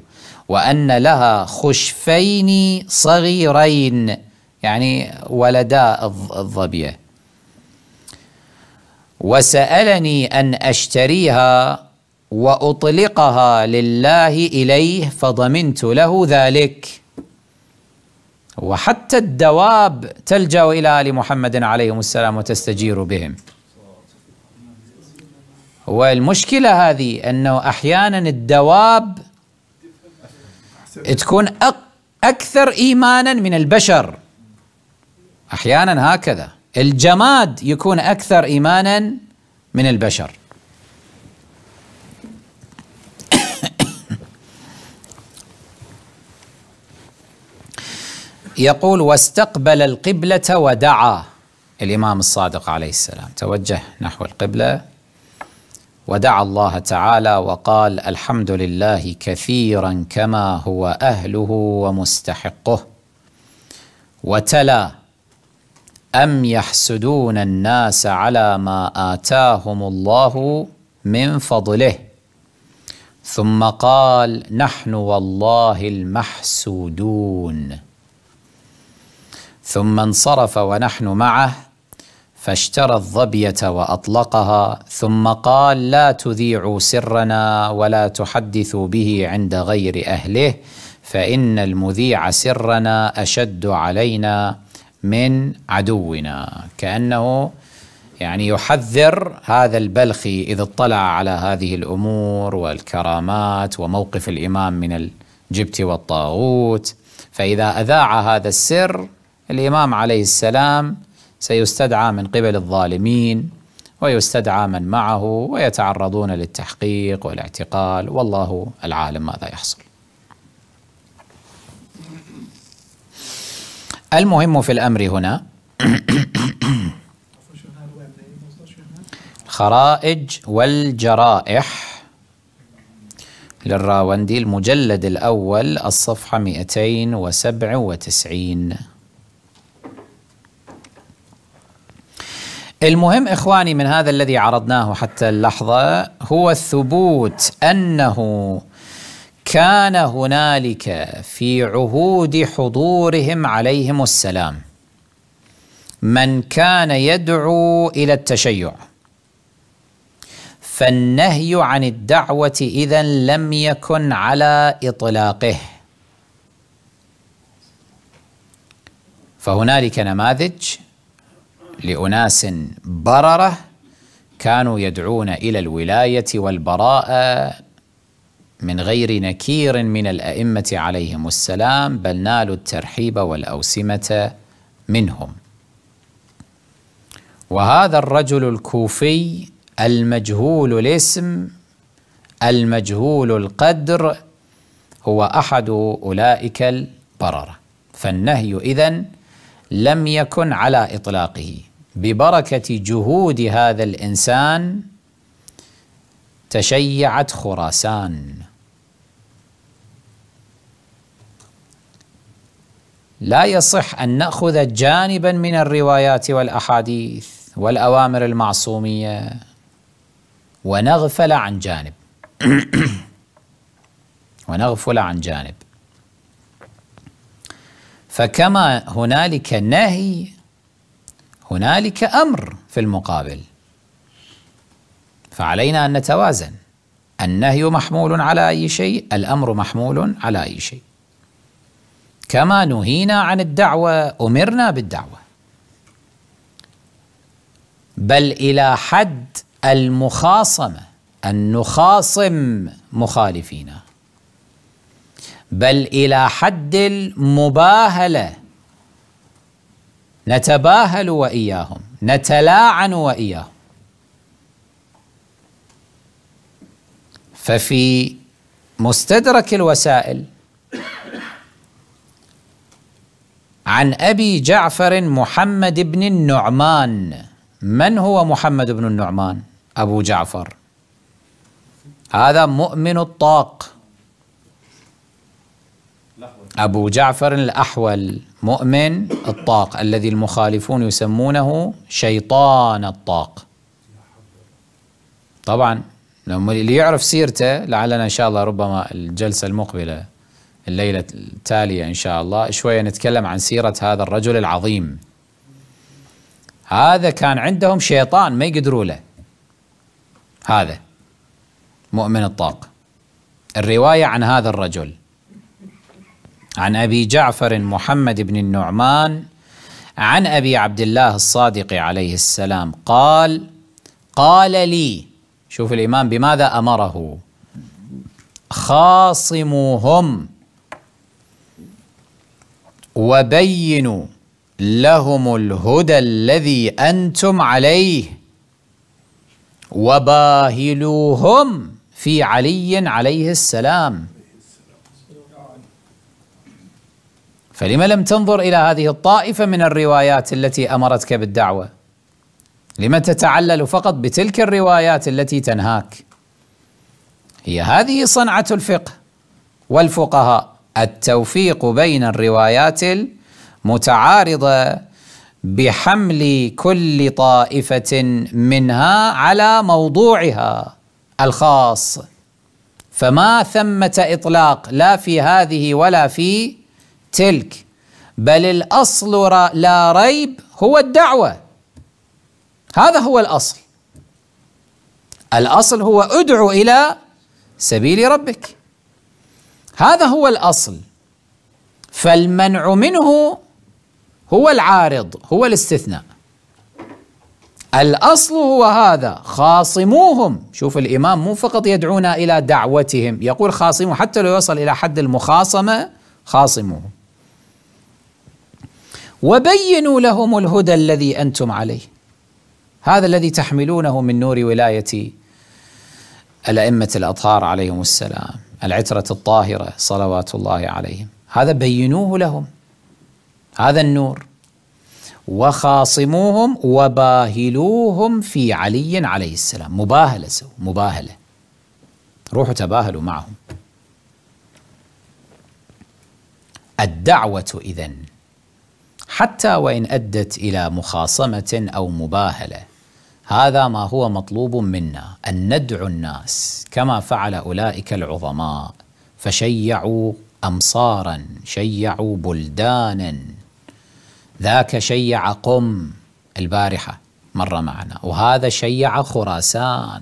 وان لها خشفين صغيرين يعني ولدا الظبيه وسالني ان اشتريها واطلقها لله اليه فضمنت له ذلك وحتى الدواب تلجا الى ال محمد عليهم السلام وتستجير بهم. والمشكله هذه انه احيانا الدواب تكون اكثر ايمانا من البشر. احيانا هكذا الجماد يكون اكثر ايمانا من البشر. يقول واستقبل القبلة ودعا الإمام الصادق عليه السلام توجه نحو القبلة ودعا الله تعالى وقال الحمد لله كثيرا كما هو أهله ومستحقه وتلا أم يحسدون الناس على ما آتاهم الله من فضله ثم قال نحن والله المحسودون ثم انصرف ونحن معه فاشترى الظبيه واطلقها ثم قال لا تذيعوا سرنا ولا تحدثوا به عند غير اهله فان المذيع سرنا اشد علينا من عدونا كانه يعني يحذر هذا البلخي اذ اطلع على هذه الامور والكرامات وموقف الامام من الجبت والطاغوت فاذا اذاع هذا السر الإمام عليه السلام سيستدعى من قبل الظالمين ويستدعى من معه ويتعرضون للتحقيق والاعتقال والله العالم ماذا يحصل المهم في الأمر هنا <coughs> خرائج والجرائح للراوندي المجلد الأول الصفحة 297 المهم اخواني من هذا الذي عرضناه حتى اللحظه هو الثبوت انه كان هنالك في عهود حضورهم عليهم السلام من كان يدعو الى التشيع فالنهي عن الدعوه اذا لم يكن على اطلاقه فهنالك نماذج لأناس بررة كانوا يدعون إلى الولاية والبراءة من غير نكير من الأئمة عليهم السلام بل نالوا الترحيب والأوسمة منهم وهذا الرجل الكوفي المجهول الاسم المجهول القدر هو أحد أولئك البررة فالنهي إذن لم يكن على إطلاقه ببركه جهود هذا الانسان تشيعت خراسان لا يصح ان ناخذ جانبا من الروايات والاحاديث والاوامر المعصوميه ونغفل عن جانب <clears throat> ونغفل عن جانب فكما هنالك نهي هنالك امر في المقابل فعلينا ان نتوازن النهي محمول على اي شيء الامر محمول على اي شيء كما نهينا عن الدعوه امرنا بالدعوه بل الى حد المخاصمه ان نخاصم مخالفينا بل الى حد المباهله نتباهل وإياهم نتلاعن وإياهم ففي مستدرك الوسائل عن أبي جعفر محمد بن النعمان من هو محمد بن النعمان أبو جعفر هذا مؤمن الطاق أبو جعفر الأحول مؤمن الطاق الذي المخالفون يسمونه شيطان الطاق طبعا اللي يعرف سيرته لعلنا إن شاء الله ربما الجلسة المقبلة الليلة التالية إن شاء الله شوية نتكلم عن سيرة هذا الرجل العظيم هذا كان عندهم شيطان ما يقدروا له هذا مؤمن الطاق الرواية عن هذا الرجل عن ابي جعفر محمد بن النعمان عن ابي عبد الله الصادق عليه السلام قال قال لي شوف الامام بماذا امره خاصموهم وبينوا لهم الهدى الذي انتم عليه وباهلوهم في علي عليه السلام فلما لم تنظر الى هذه الطائفه من الروايات التي امرتك بالدعوه لم تتعلل فقط بتلك الروايات التي تنهاك هي هذه صنعه الفقه والفقهاء التوفيق بين الروايات المتعارضه بحمل كل طائفه منها على موضوعها الخاص فما ثمه اطلاق لا في هذه ولا في تلك بل الاصل لا ريب هو الدعوه هذا هو الاصل الاصل هو ادعو الى سبيل ربك هذا هو الاصل فالمنع منه هو العارض هو الاستثناء الاصل هو هذا خاصموهم شوف الامام مو فقط يدعونا الى دعوتهم يقول خاصموا حتى لو يصل الى حد المخاصمه خاصموهم وبينوا لهم الهدى الذي انتم عليه هذا الذي تحملونه من نور ولايه الائمه الاطهار عليهم السلام العتره الطاهره صلوات الله عليهم هذا بينوه لهم هذا النور وخاصموهم وباهلوهم في علي عليه السلام مباهله مباهله روحوا تباهلوا معهم الدعوه اذن حتى وان ادت الى مخاصمه او مباهله هذا ما هو مطلوب منا ان ندعو الناس كما فعل اولئك العظماء فشيعوا امصارا شيعوا بلدانا ذاك شيع قم البارحه مره معنا وهذا شيع خراسان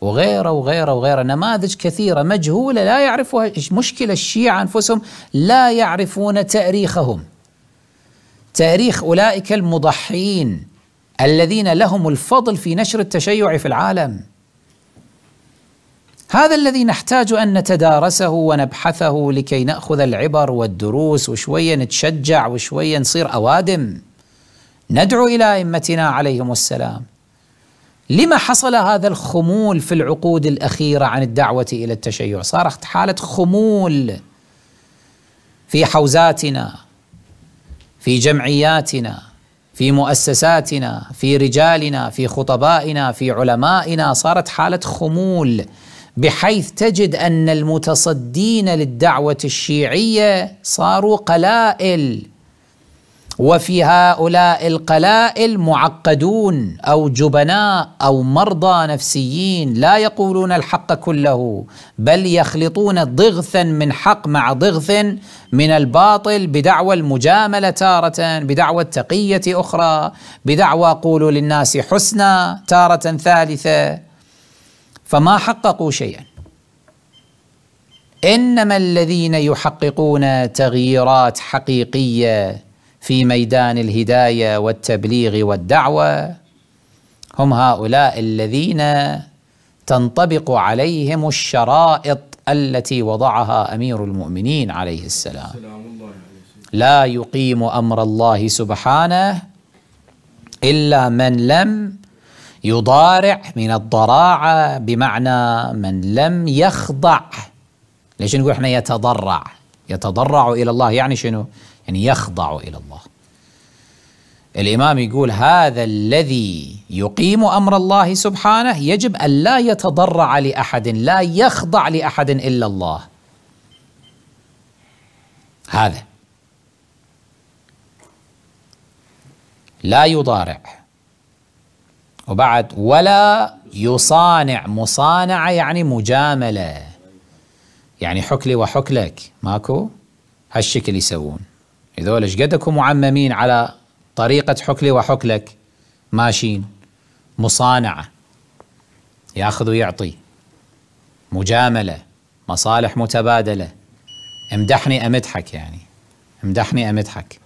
وغيره وغيره وغيره نماذج كثيره مجهوله لا يعرفها مشكله الشيعه انفسهم لا يعرفون تاريخهم تاريخ اولئك المضحين الذين لهم الفضل في نشر التشيع في العالم هذا الذي نحتاج ان نتدارسه ونبحثه لكي ناخذ العبر والدروس وشويه نتشجع وشويه نصير اوادم ندعو الى ائمتنا عليهم السلام لما حصل هذا الخمول في العقود الاخيره عن الدعوه الى التشيع صارت حاله خمول في حوزاتنا في جمعياتنا في مؤسساتنا في رجالنا في خطبائنا في علمائنا صارت حاله خمول بحيث تجد ان المتصدين للدعوه الشيعيه صاروا قلائل وفي هؤلاء القلائل معقدون او جبناء او مرضى نفسيين لا يقولون الحق كله بل يخلطون ضغثا من حق مع ضغث من الباطل بدعوى المجامله تاره بدعوى التقيه اخرى بدعوى قولوا للناس حسنى تاره ثالثه فما حققوا شيئا انما الذين يحققون تغييرات حقيقيه في ميدان الهدايه والتبليغ والدعوه هم هؤلاء الذين تنطبق عليهم الشرائط التي وضعها امير المؤمنين عليه السلام لا يقيم امر الله سبحانه الا من لم يضارع من الضراعه بمعنى من لم يخضع ليش نقول احنا يتضرع يتضرع الى الله يعني شنو يعني يخضع إلى الله الإمام يقول هذا الذي يقيم أمر الله سبحانه يجب أن لا يتضرع لأحد لا يخضع لأحد إلا الله هذا لا يضارع وبعد ولا يصانع مصانعة يعني مجاملة يعني حكلي وحكلك ماكو هالشكل يسوون هذول ايش قدكم معممين على طريقة حكلي وحكلك ماشيين مصانعة ياخذ ويعطي مجاملة مصالح متبادلة امدحني امدحك يعني امدحني امدحك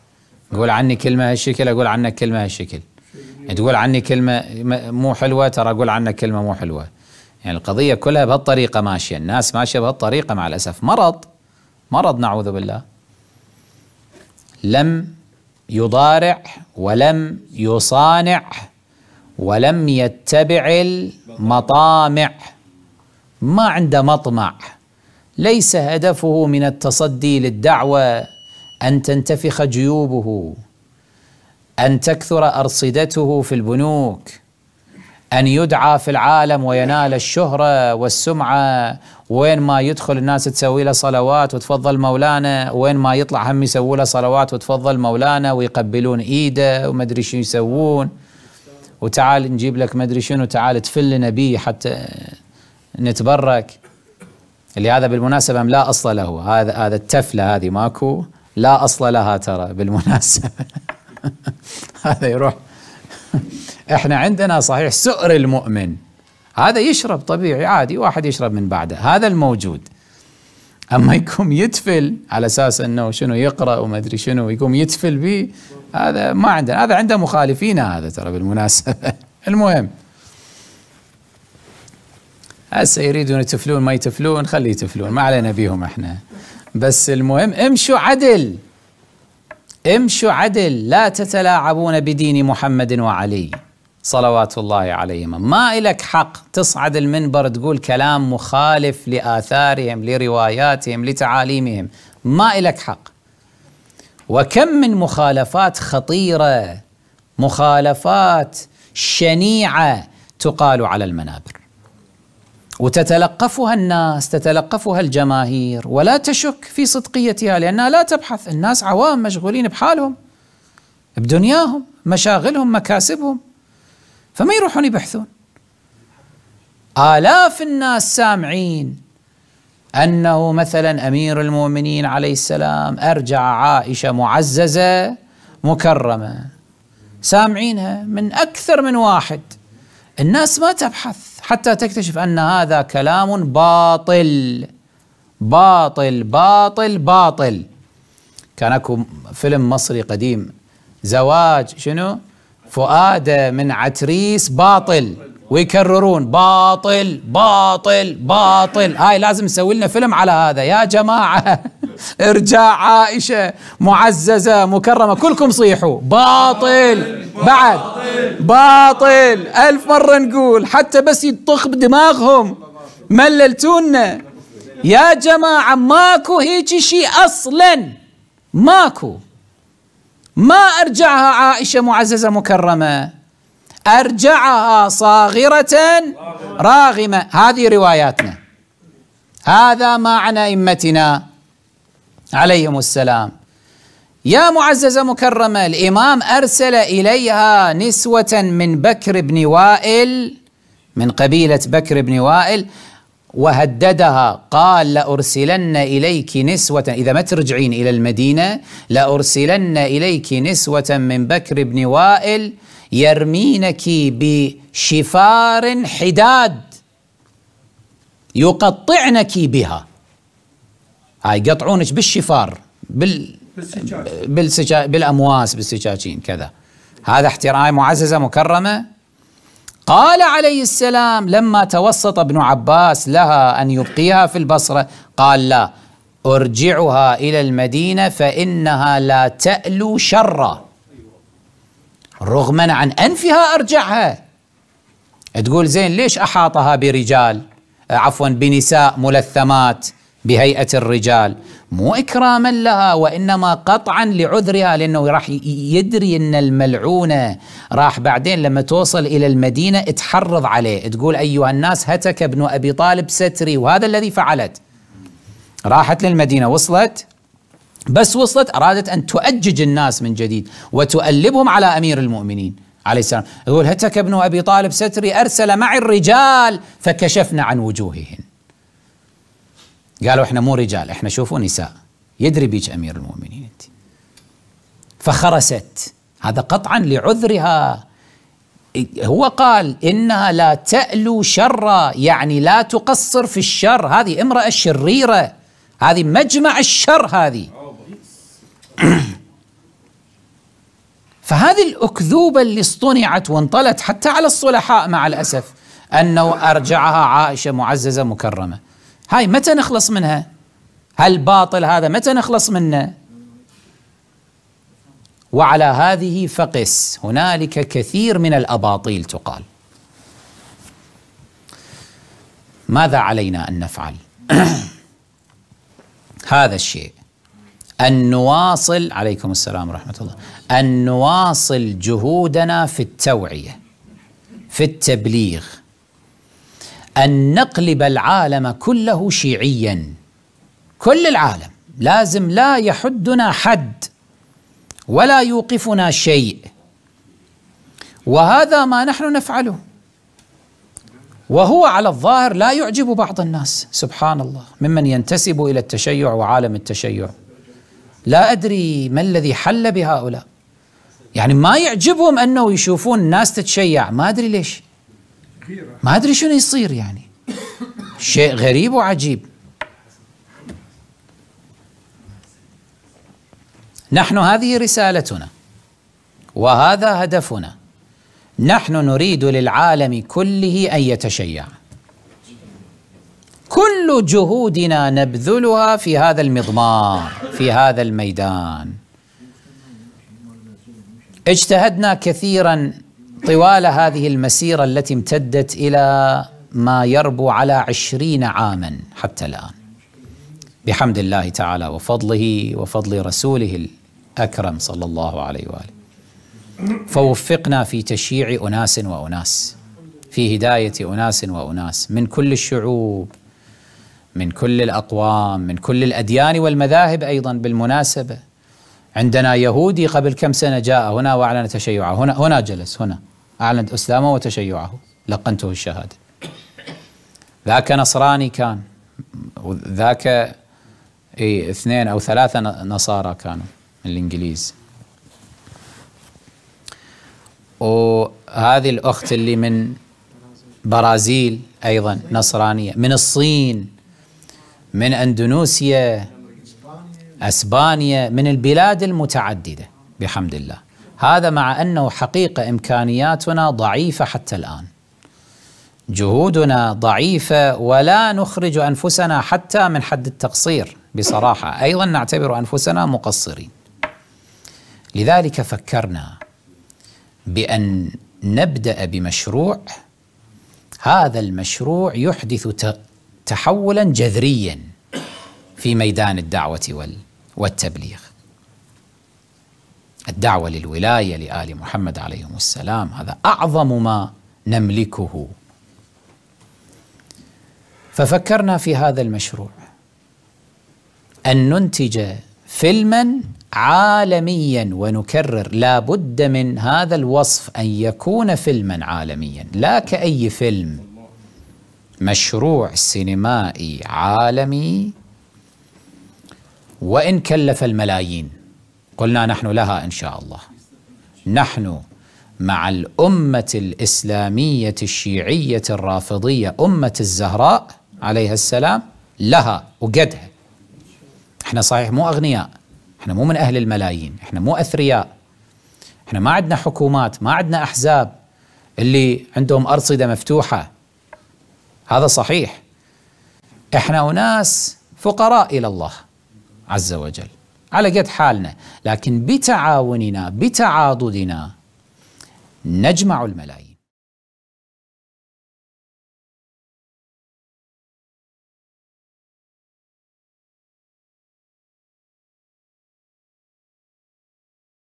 قول عني كلمة هالشكل اقول عنك كلمة هالشكل تقول عني كلمة مو حلوة ترى أقول عنك كلمة مو حلوة يعني القضية كلها بهالطريقة ماشية الناس ماشية بهالطريقة مع الأسف مرض مرض نعوذ بالله لم يضارع ولم يصانع ولم يتبع المطامع ما عنده مطمع ليس هدفه من التصدي للدعوة أن تنتفخ جيوبه أن تكثر أرصدته في البنوك أن يدعى في العالم وينال الشهرة والسمعة وين ما يدخل الناس تسوي له صلوات وتفضل مولانا وين ما يطلع هم يسووا له صلوات وتفضل مولانا ويقبلون إيده وما أدري شو يسوون وتعال نجيب لك ما أدري شنو تعال تفل لنا حتى نتبرك اللي هذا بالمناسبة لا أصل له هذا هذا التفلة هذه ماكو لا أصل لها ترى بالمناسبة <laughs> هذا يروح احنا عندنا صحيح سؤر المؤمن هذا يشرب طبيعي عادي واحد يشرب من بعده هذا الموجود اما يقوم يتفل على اساس انه شنو يقرا وما ادري شنو يقوم يتفل به هذا ما عندنا هذا عنده مخالفين هذا ترى بالمناسبه <laughs> المهم هسه يريدون يتفلون ما يتفلون خليه يتفلون ما علينا بيهم احنا بس المهم امشوا عدل امشوا عدل لا تتلاعبون بدين محمد وعلي صلوات الله عليهما ما إلك حق تصعد المنبر تقول كلام مخالف لآثارهم لرواياتهم لتعاليمهم ما إلك حق وكم من مخالفات خطيرة مخالفات شنيعة تقال على المنابر وتتلقفها الناس تتلقفها الجماهير ولا تشك في صدقيتها لأنها لا تبحث الناس عوام مشغولين بحالهم بدنياهم مشاغلهم مكاسبهم فما يروحون يبحثون آلاف الناس سامعين أنه مثلا أمير المؤمنين عليه السلام أرجع عائشة معززة مكرمة سامعينها من أكثر من واحد الناس ما تبحث حتى تكتشف أن هذا كلام باطل باطل باطل باطل كان اكو فيلم مصري قديم زواج شنو فؤاده من عتريس باطل ويكررون باطل باطل باطل هاي لازم نسوي لنا فيلم على هذا يا جماعة <laughs> ارجاع عائشة معززة مكرمة كلكم صيحوا باطل بعد باطل ألف مرة نقول حتى بس يطخ بدماغهم مللتونا يا جماعة ماكو هيجي شيء أصلا ماكو ما أرجعها عائشة معززة مكرمة أرجعها صاغرة راغمة هذه رواياتنا هذا ما عن أئمتنا عليهم السلام يا معززة مكرمة الإمام أرسل إليها نسوة من بكر بن وائل من قبيلة بكر بن وائل وهددها قال لأرسلن إليك نسوة إذا ما ترجعين إلى المدينة لأرسلن إليك نسوة من بكر بن وائل يرمينك بشفار حداد يقطعنك بها هاي يقطعونك بالشفار بال بالسجاج. بالسجا... بالامواس بالسجاجين كذا هذا احترام معززه مكرمه قال عليه السلام لما توسط ابن عباس لها أن يبقيها في البصرة قال لا أرجعها إلى المدينة فإنها لا تألو شرا رغما عن أنفها أرجعها تقول زين ليش أحاطها برجال عفوا بنساء ملثمات بهيئة الرجال مو إكراما لها وإنما قطعا لعذرها لأنه راح يدري أن الملعونة راح بعدين لما توصل إلى المدينة تحرض عليه تقول أيها الناس هتك ابن أبي طالب ستري وهذا الذي فعلت راحت للمدينة وصلت بس وصلت أرادت أن تؤجج الناس من جديد وتؤلبهم على أمير المؤمنين عليه السلام يقول هتك ابن أبي طالب ستري أرسل معي الرجال فكشفنا عن وجوههن قالوا احنا مو رجال احنا شوفوا نساء يدري بيك امير المؤمنين انت فخرست هذا قطعا لعذرها هو قال انها لا تألو شرا يعني لا تقصر في الشر هذه امراه شريره هذه مجمع الشر هذه <clears throat> فهذه الأكذوبة اللي اصطنعت وانطلت حتى على الصلحاء مع الأسف أنه أرجعها عائشة معززة مكرمة هاي متى نخلص منها هالباطل هذا متى نخلص منه وعلى هذه فقس هنالك كثير من الأباطيل تقال ماذا علينا أن نفعل <clears throat> هذا الشيء أن نواصل عليكم السلام ورحمة الله أن نواصل جهودنا في التوعية في التبليغ أن نقلب العالم كله شيعيا كل العالم لازم لا يحدنا حد ولا يوقفنا شيء وهذا ما نحن نفعله وهو على الظاهر لا يعجب بعض الناس سبحان الله ممن ينتسب الى التشيع وعالم التشيع لا ادري ما الذي حل بهؤلاء يعني ما يعجبهم انه يشوفون الناس تتشيع ما ادري ليش ما أدري شنو يصير يعني شيء غريب وعجيب نحن هذه رسالتنا وهذا هدفنا نحن نريد للعالم كله أن يتشيع كل جهودنا نبذلها في هذا المضمار في هذا الميدان اجتهدنا كثيرا طوال هذه المسيرة التي امتدت إلى ما يربو على عشرين عاما حتى الآن بحمد الله تعالى وفضله وفضل رسوله الأكرم صلى الله عليه وآله فوفقنا في تشييع أناس وأناس في هداية أناس وأناس من كل الشعوب من كل الأقوام من كل الأديان والمذاهب أيضا بالمناسبة عندنا يهودي قبل كم سنة جاء هنا وأعلن تشيعه هنا هنا جلس هنا أعلن إسلامه وتشيعه لقنته الشهادة ذاك نصراني كان ذاك إيه اثنين أو ثلاثة نصارى كانوا من الإنجليز وهذه الأخت اللي من برازيل أيضا نصرانية من الصين من أندونوسيا اسبانيا من البلاد المتعدده بحمد الله هذا مع انه حقيقه امكانياتنا ضعيفه حتى الان جهودنا ضعيفه ولا نخرج انفسنا حتى من حد التقصير بصراحه ايضا نعتبر انفسنا مقصرين لذلك فكرنا بان نبدا بمشروع هذا المشروع يحدث تحولا جذريا في ميدان الدعوه وال والتبليغ الدعوة للولاية لآل محمد عليهم السلام هذا أعظم ما نملكه ففكرنا في هذا المشروع أن ننتج فيلما عالميا ونكرر لا بد من هذا الوصف أن يكون فيلما عالميا لا كأي فيلم مشروع سينمائي عالمي وإن كلف الملايين قلنا نحن لها إن شاء الله نحن مع الأمة الإسلامية الشيعية الرافضية أمة الزهراء عليها السلام لها وقدها احنا صحيح مو أغنياء احنا مو من أهل الملايين احنا مو أثرياء احنا ما عندنا حكومات ما عندنا أحزاب اللي عندهم أرصدة مفتوحة هذا صحيح احنا أناس فقراء إلى الله عز وجل على قد حالنا لكن بتعاوننا بتعاضدنا نجمع الملايين